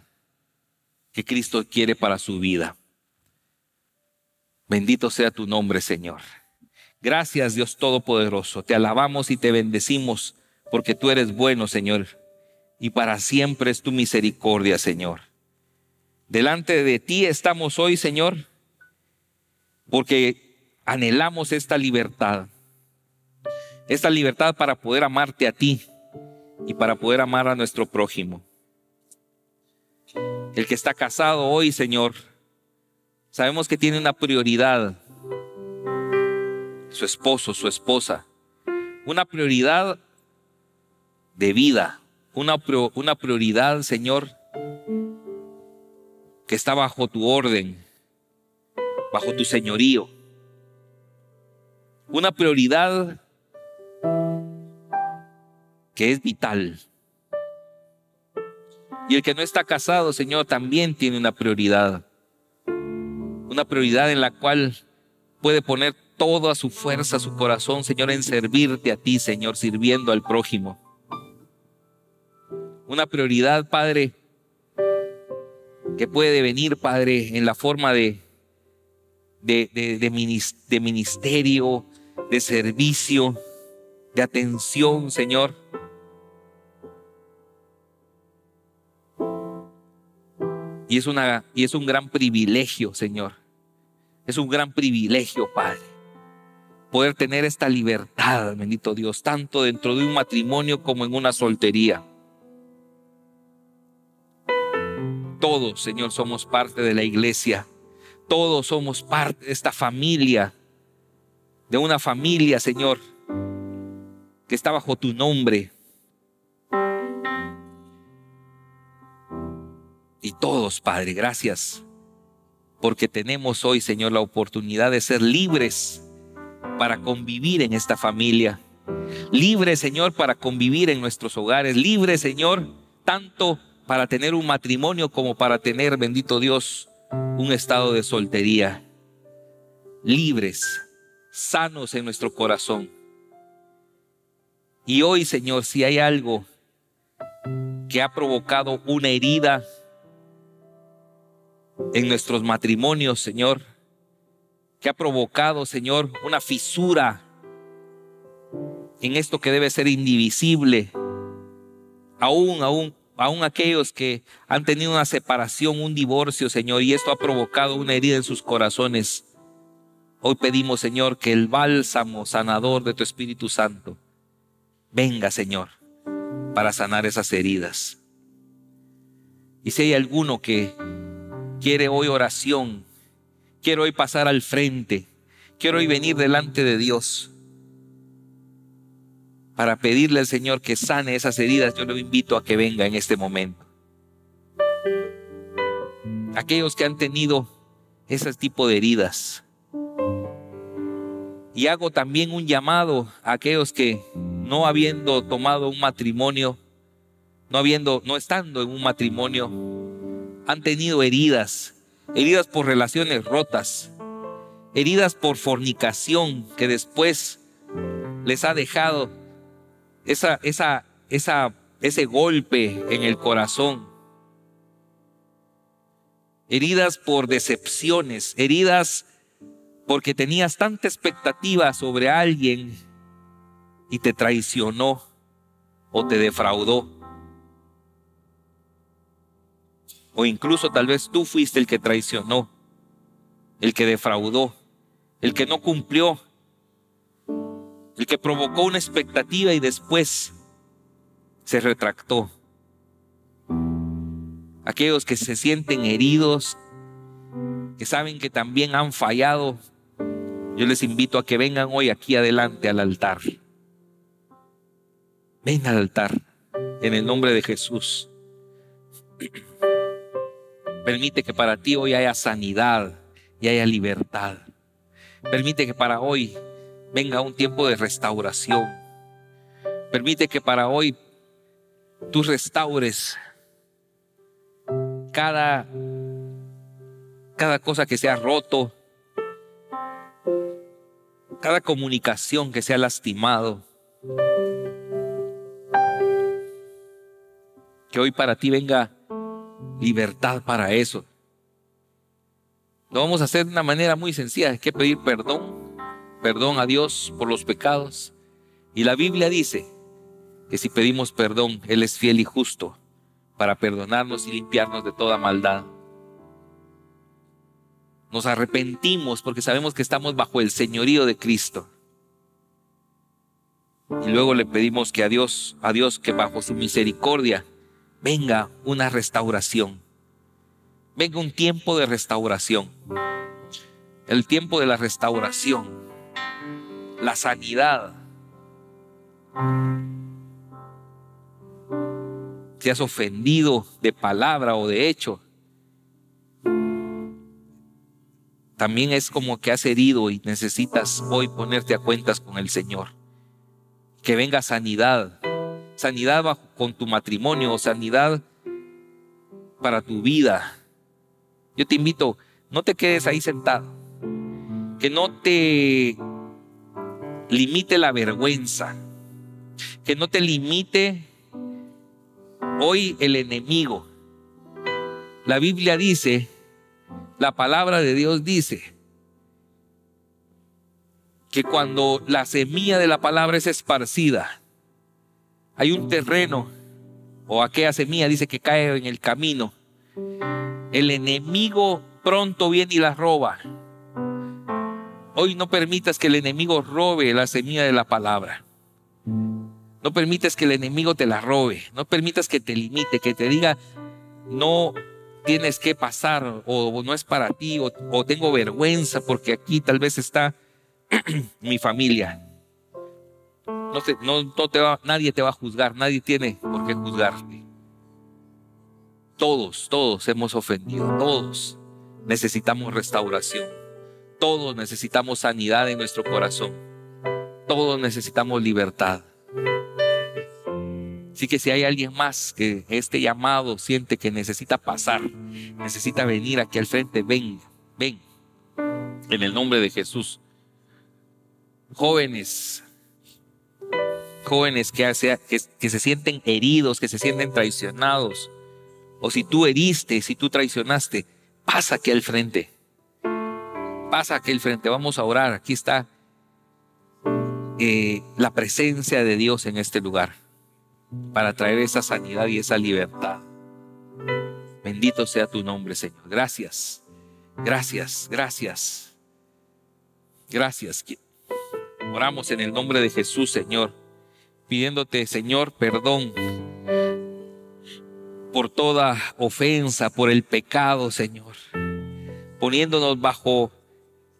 que Cristo quiere para su vida. Bendito sea tu nombre, Señor. Gracias, Dios Todopoderoso. Te alabamos y te bendecimos porque tú eres bueno, Señor, y para siempre es tu misericordia, Señor. Delante de ti estamos hoy, Señor, porque anhelamos esta libertad esta libertad para poder amarte a ti y para poder amar a nuestro prójimo. El que está casado hoy, Señor, sabemos que tiene una prioridad. Su esposo, su esposa. Una prioridad de vida. Una, una prioridad, Señor, que está bajo tu orden, bajo tu señorío. Una prioridad que es vital. Y el que no está casado, Señor, también tiene una prioridad. Una prioridad en la cual puede poner toda su fuerza, su corazón, Señor, en servirte a ti, Señor, sirviendo al prójimo. Una prioridad, Padre, que puede venir, Padre, en la forma de, de, de, de ministerio, de servicio, de atención, Señor Y es, una, y es un gran privilegio, Señor. Es un gran privilegio, Padre. Poder tener esta libertad, bendito Dios, tanto dentro de un matrimonio como en una soltería. Todos, Señor, somos parte de la iglesia. Todos somos parte de esta familia. De una familia, Señor, que está bajo tu nombre y todos, Padre, gracias. Porque tenemos hoy, Señor, la oportunidad de ser libres para convivir en esta familia. Libres, Señor, para convivir en nuestros hogares. Libres, Señor, tanto para tener un matrimonio como para tener, bendito Dios, un estado de soltería. Libres, sanos en nuestro corazón. Y hoy, Señor, si hay algo que ha provocado una herida en nuestros matrimonios, Señor, que ha provocado, Señor, una fisura en esto que debe ser indivisible. Aún, aún, aún aquellos que han tenido una separación, un divorcio, Señor, y esto ha provocado una herida en sus corazones. Hoy pedimos, Señor, que el bálsamo sanador de tu Espíritu Santo venga, Señor, para sanar esas heridas. Y si hay alguno que quiere hoy oración, quiero hoy pasar al frente, quiero hoy venir delante de Dios para pedirle al Señor que sane esas heridas, yo lo invito a que venga en este momento. Aquellos que han tenido ese tipo de heridas. Y hago también un llamado a aquellos que no habiendo tomado un matrimonio, no habiendo, no estando en un matrimonio, han tenido heridas, heridas por relaciones rotas, heridas por fornicación que después les ha dejado esa, esa, esa, ese golpe en el corazón. Heridas por decepciones, heridas porque tenías tanta expectativa sobre alguien y te traicionó o te defraudó. O incluso tal vez tú fuiste el que traicionó, el que defraudó, el que no cumplió, el que provocó una expectativa y después se retractó. Aquellos que se sienten heridos, que saben que también han fallado, yo les invito a que vengan hoy aquí adelante al altar. Ven al altar en el nombre de Jesús. Permite que para ti hoy haya sanidad y haya libertad. Permite que para hoy venga un tiempo de restauración. Permite que para hoy tú restaures cada, cada cosa que se ha roto, cada comunicación que se ha lastimado. Que hoy para ti venga libertad para eso. Lo vamos a hacer de una manera muy sencilla, hay que pedir perdón, perdón a Dios por los pecados. Y la Biblia dice que si pedimos perdón, Él es fiel y justo para perdonarnos y limpiarnos de toda maldad. Nos arrepentimos porque sabemos que estamos bajo el señorío de Cristo. Y luego le pedimos que a Dios, a Dios que bajo su misericordia venga una restauración. Venga un tiempo de restauración. El tiempo de la restauración. La sanidad. Te has ofendido de palabra o de hecho. También es como que has herido y necesitas hoy ponerte a cuentas con el Señor. Que venga sanidad sanidad bajo, con tu matrimonio o sanidad para tu vida. Yo te invito, no te quedes ahí sentado. Que no te limite la vergüenza. Que no te limite hoy el enemigo. La Biblia dice, la palabra de Dios dice, que cuando la semilla de la palabra es esparcida, hay un terreno o aquella semilla dice que cae en el camino. El enemigo pronto viene y la roba. Hoy no permitas que el enemigo robe la semilla de la palabra. No permitas que el enemigo te la robe. No permitas que te limite, que te diga, no tienes que pasar o no es para ti o, o tengo vergüenza porque aquí tal vez está mi familia. No nadie te va a juzgar, nadie tiene por qué juzgarte. Todos, todos hemos ofendido, todos necesitamos restauración, todos necesitamos sanidad en nuestro corazón, todos necesitamos libertad. Así que si hay alguien más que este llamado siente que necesita pasar, necesita venir aquí al frente, ven, ven, en el nombre de Jesús. Jóvenes, jóvenes que, se sienten heridos, que se sienten traicionados, o si tú heriste, si tú traicionaste, pasa aquí al frente. Pasa aquí al frente, vamos a orar. Aquí está eh, la presencia de Dios en este lugar para traer esa sanidad y esa libertad. Bendito sea tu nombre, Señor. Gracias, gracias, gracias, gracias. Oramos en el nombre de Jesús, Señor pidiéndote, Señor, perdón por toda ofensa, por el pecado, Señor, poniéndonos bajo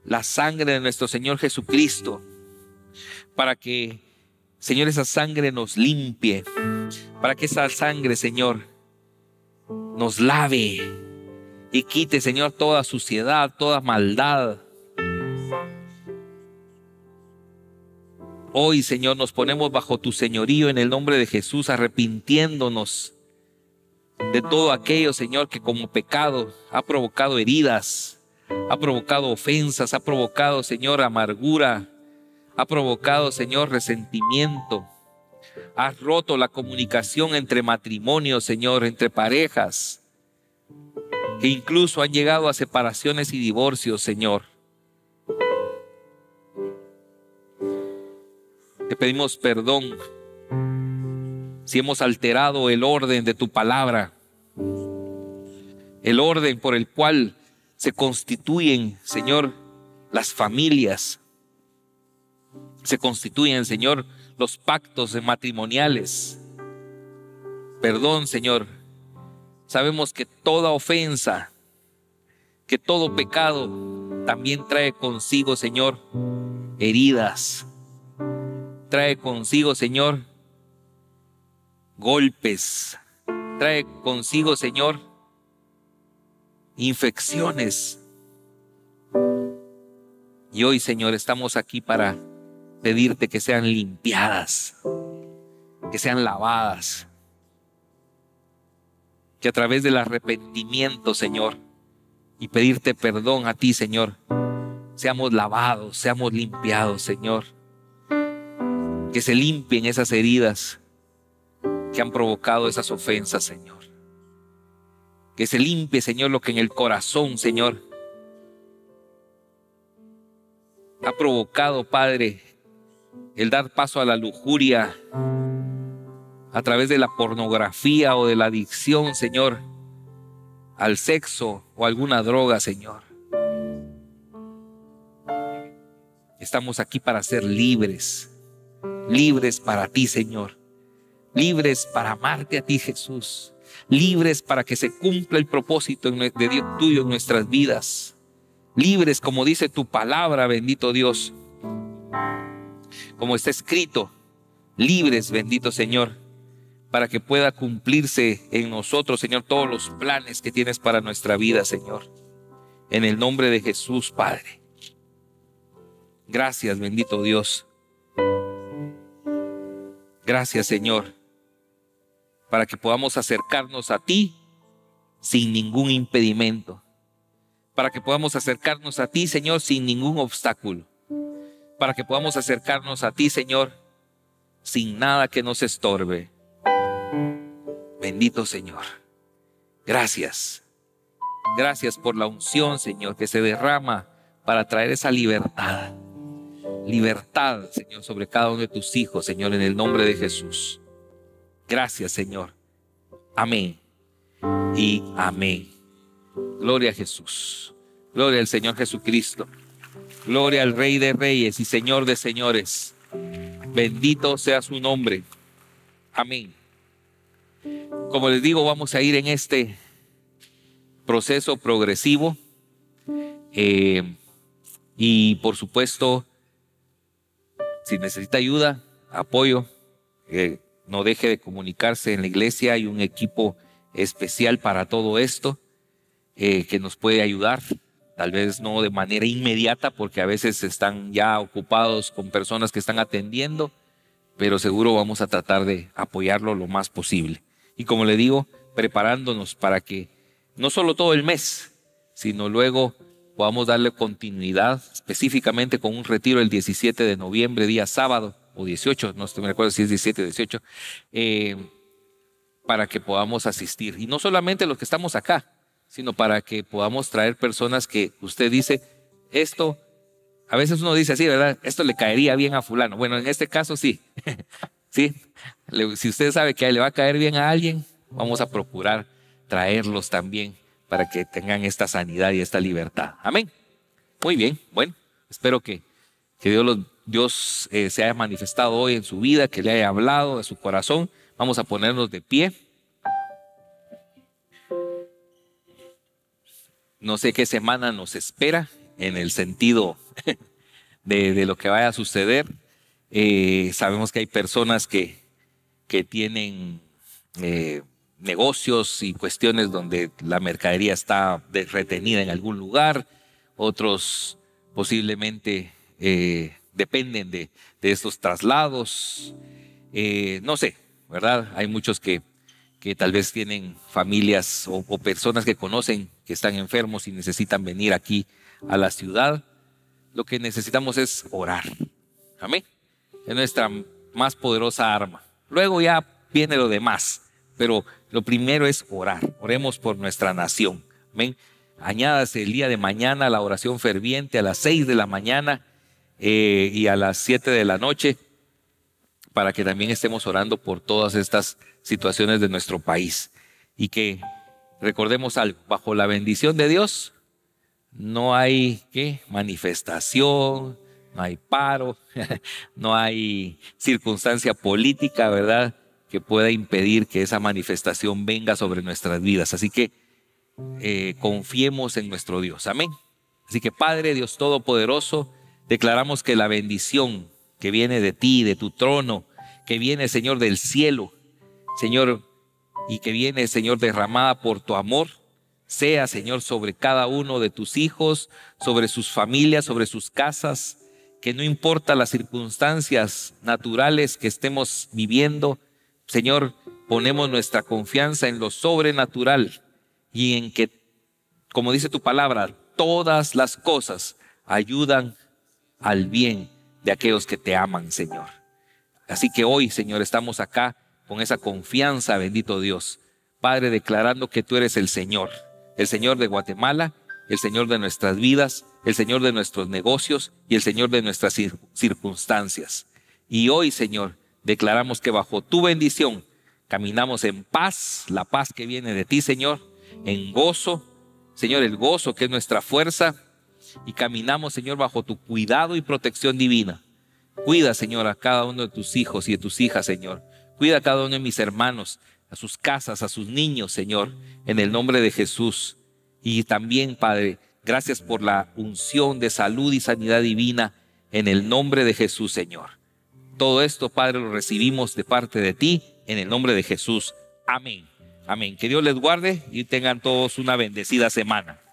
la sangre de nuestro Señor Jesucristo, para que, Señor, esa sangre nos limpie, para que esa sangre, Señor, nos lave y quite, Señor, toda suciedad, toda maldad, Hoy, Señor, nos ponemos bajo tu señorío en el nombre de Jesús, arrepintiéndonos de todo aquello, Señor, que como pecado ha provocado heridas, ha provocado ofensas, ha provocado, Señor, amargura, ha provocado, Señor, resentimiento. Has roto la comunicación entre matrimonios, Señor, entre parejas. que incluso han llegado a separaciones y divorcios, Señor. Te pedimos perdón si hemos alterado el orden de tu palabra, el orden por el cual se constituyen, Señor, las familias, se constituyen, Señor, los pactos matrimoniales. Perdón, Señor. Sabemos que toda ofensa, que todo pecado también trae consigo, Señor, heridas, trae consigo, Señor, golpes, trae consigo, Señor, infecciones. Y hoy, Señor, estamos aquí para pedirte que sean limpiadas, que sean lavadas, que a través del arrepentimiento, Señor, y pedirte perdón a ti, Señor, seamos lavados, seamos limpiados, Señor que se limpien esas heridas que han provocado esas ofensas, Señor. Que se limpie, Señor, lo que en el corazón, Señor, ha provocado, Padre, el dar paso a la lujuria a través de la pornografía o de la adicción, Señor, al sexo o alguna droga, Señor. Estamos aquí para ser libres libres para ti, Señor, libres para amarte a ti, Jesús, libres para que se cumpla el propósito de Dios tuyo en nuestras vidas, libres como dice tu palabra, bendito Dios, como está escrito, libres, bendito Señor, para que pueda cumplirse en nosotros, Señor, todos los planes que tienes para nuestra vida, Señor. En el nombre de Jesús, Padre. Gracias, bendito Dios. Gracias Señor, para que podamos acercarnos a ti sin ningún impedimento, para que podamos acercarnos a ti Señor sin ningún obstáculo, para que podamos acercarnos a ti Señor sin nada que nos estorbe. Bendito Señor, gracias. Gracias por la unción, Señor, que se derrama para traer esa libertad libertad, Señor, sobre cada uno de tus hijos, Señor, en el nombre de Jesús. Gracias, Señor. Amén. Y amén. Gloria a Jesús. Gloria al Señor Jesucristo. Gloria al Rey de Reyes y Señor de Señores. Bendito sea su nombre. Amén. Como les digo, vamos a ir en este proceso progresivo. Eh, y por supuesto, si necesita ayuda, apoyo, no deje de comunicarse en la iglesia. Hay un equipo especial para todo esto eh, que nos puede ayudar. Tal vez no de manera inmediata porque a veces están ya ocupados con personas que están atendiendo, pero seguro vamos a tratar de apoyarlo lo más posible. Y como le digo, preparándonos para que no solo todo el mes, sino luego podamos darle continuidad específicamente con un retiro el 17 de noviembre, día sábado, o 18, no me acuerdo si es 17 o 18, para que podamos asistir. Y no solamente los que estamos acá, sino para que podamos traer personas que usted dice, esto, a veces uno dice así, ¿verdad? Esto le caería bien a fulano. Bueno, en este caso sí, sí. si usted sabe que le va a caer bien a alguien, vamos a procurar traerlos también para que tengan esta sanidad y esta libertad. Amén. Muy bien, bueno, espero que, Dios, Dios eh, se haya manifestado hoy en su vida, que le haya hablado de su corazón. Vamos a ponernos de pie. No sé qué semana nos espera en el sentido de, lo que vaya a suceder. Eh, sabemos que hay personas que, que tienen... Eh, negocios y cuestiones donde la mercadería está retenida en algún lugar, otros posiblemente eh, dependen de, de, estos traslados, eh, no sé, ¿verdad? Hay muchos que, que tal vez tienen familias o, o, personas que conocen que están enfermos y necesitan venir aquí a la ciudad. Lo que necesitamos es orar. Amén. Es nuestra más poderosa arma. Luego ya viene lo demás, pero lo primero es orar. Oremos por nuestra nación. Amén. Añádase el día de mañana la oración ferviente a las seis de la mañana eh, y a las siete de la noche para que también estemos orando por todas estas situaciones de nuestro país. Y que recordemos algo, bajo la bendición de Dios no hay manifestación, no hay paro, no hay circunstancia política, ¿verdad? que pueda impedir que esa manifestación venga sobre nuestras vidas. Así que eh, confiemos en nuestro Dios. Amén. Así que Padre Dios Todopoderoso, declaramos que la bendición que viene de ti, de tu trono, que viene Señor del cielo, Señor, y que viene Señor derramada por tu amor, sea Señor sobre cada uno de tus hijos, sobre sus familias, sobre sus casas, que no importa las circunstancias naturales que estemos viviendo, Señor, ponemos nuestra confianza en lo sobrenatural y en que, como dice tu palabra, todas las cosas ayudan al bien de aquellos que te aman, Señor. Así que hoy, Señor, estamos acá con esa confianza, bendito Dios. Padre, declarando que tú eres el Señor, el Señor de Guatemala, el Señor de nuestras vidas, el Señor de nuestros negocios y el Señor de nuestras circunstancias. Y hoy, Señor, Declaramos que bajo tu bendición caminamos en paz, la paz que viene de ti, Señor, en gozo, Señor, el gozo que es nuestra fuerza, y caminamos, Señor, bajo tu cuidado y protección divina. Cuida, Señor, a cada uno de tus hijos y de tus hijas, Señor. Cuida a cada uno de mis hermanos, a sus casas, a sus niños, Señor, en el nombre de Jesús. Y también, Padre, gracias por la unción de salud y sanidad divina en el nombre de Jesús, Señor. Todo esto, Padre, lo recibimos de parte de ti en el nombre de Jesús. Amén. Amén. Que Dios les guarde y tengan todos una bendecida semana.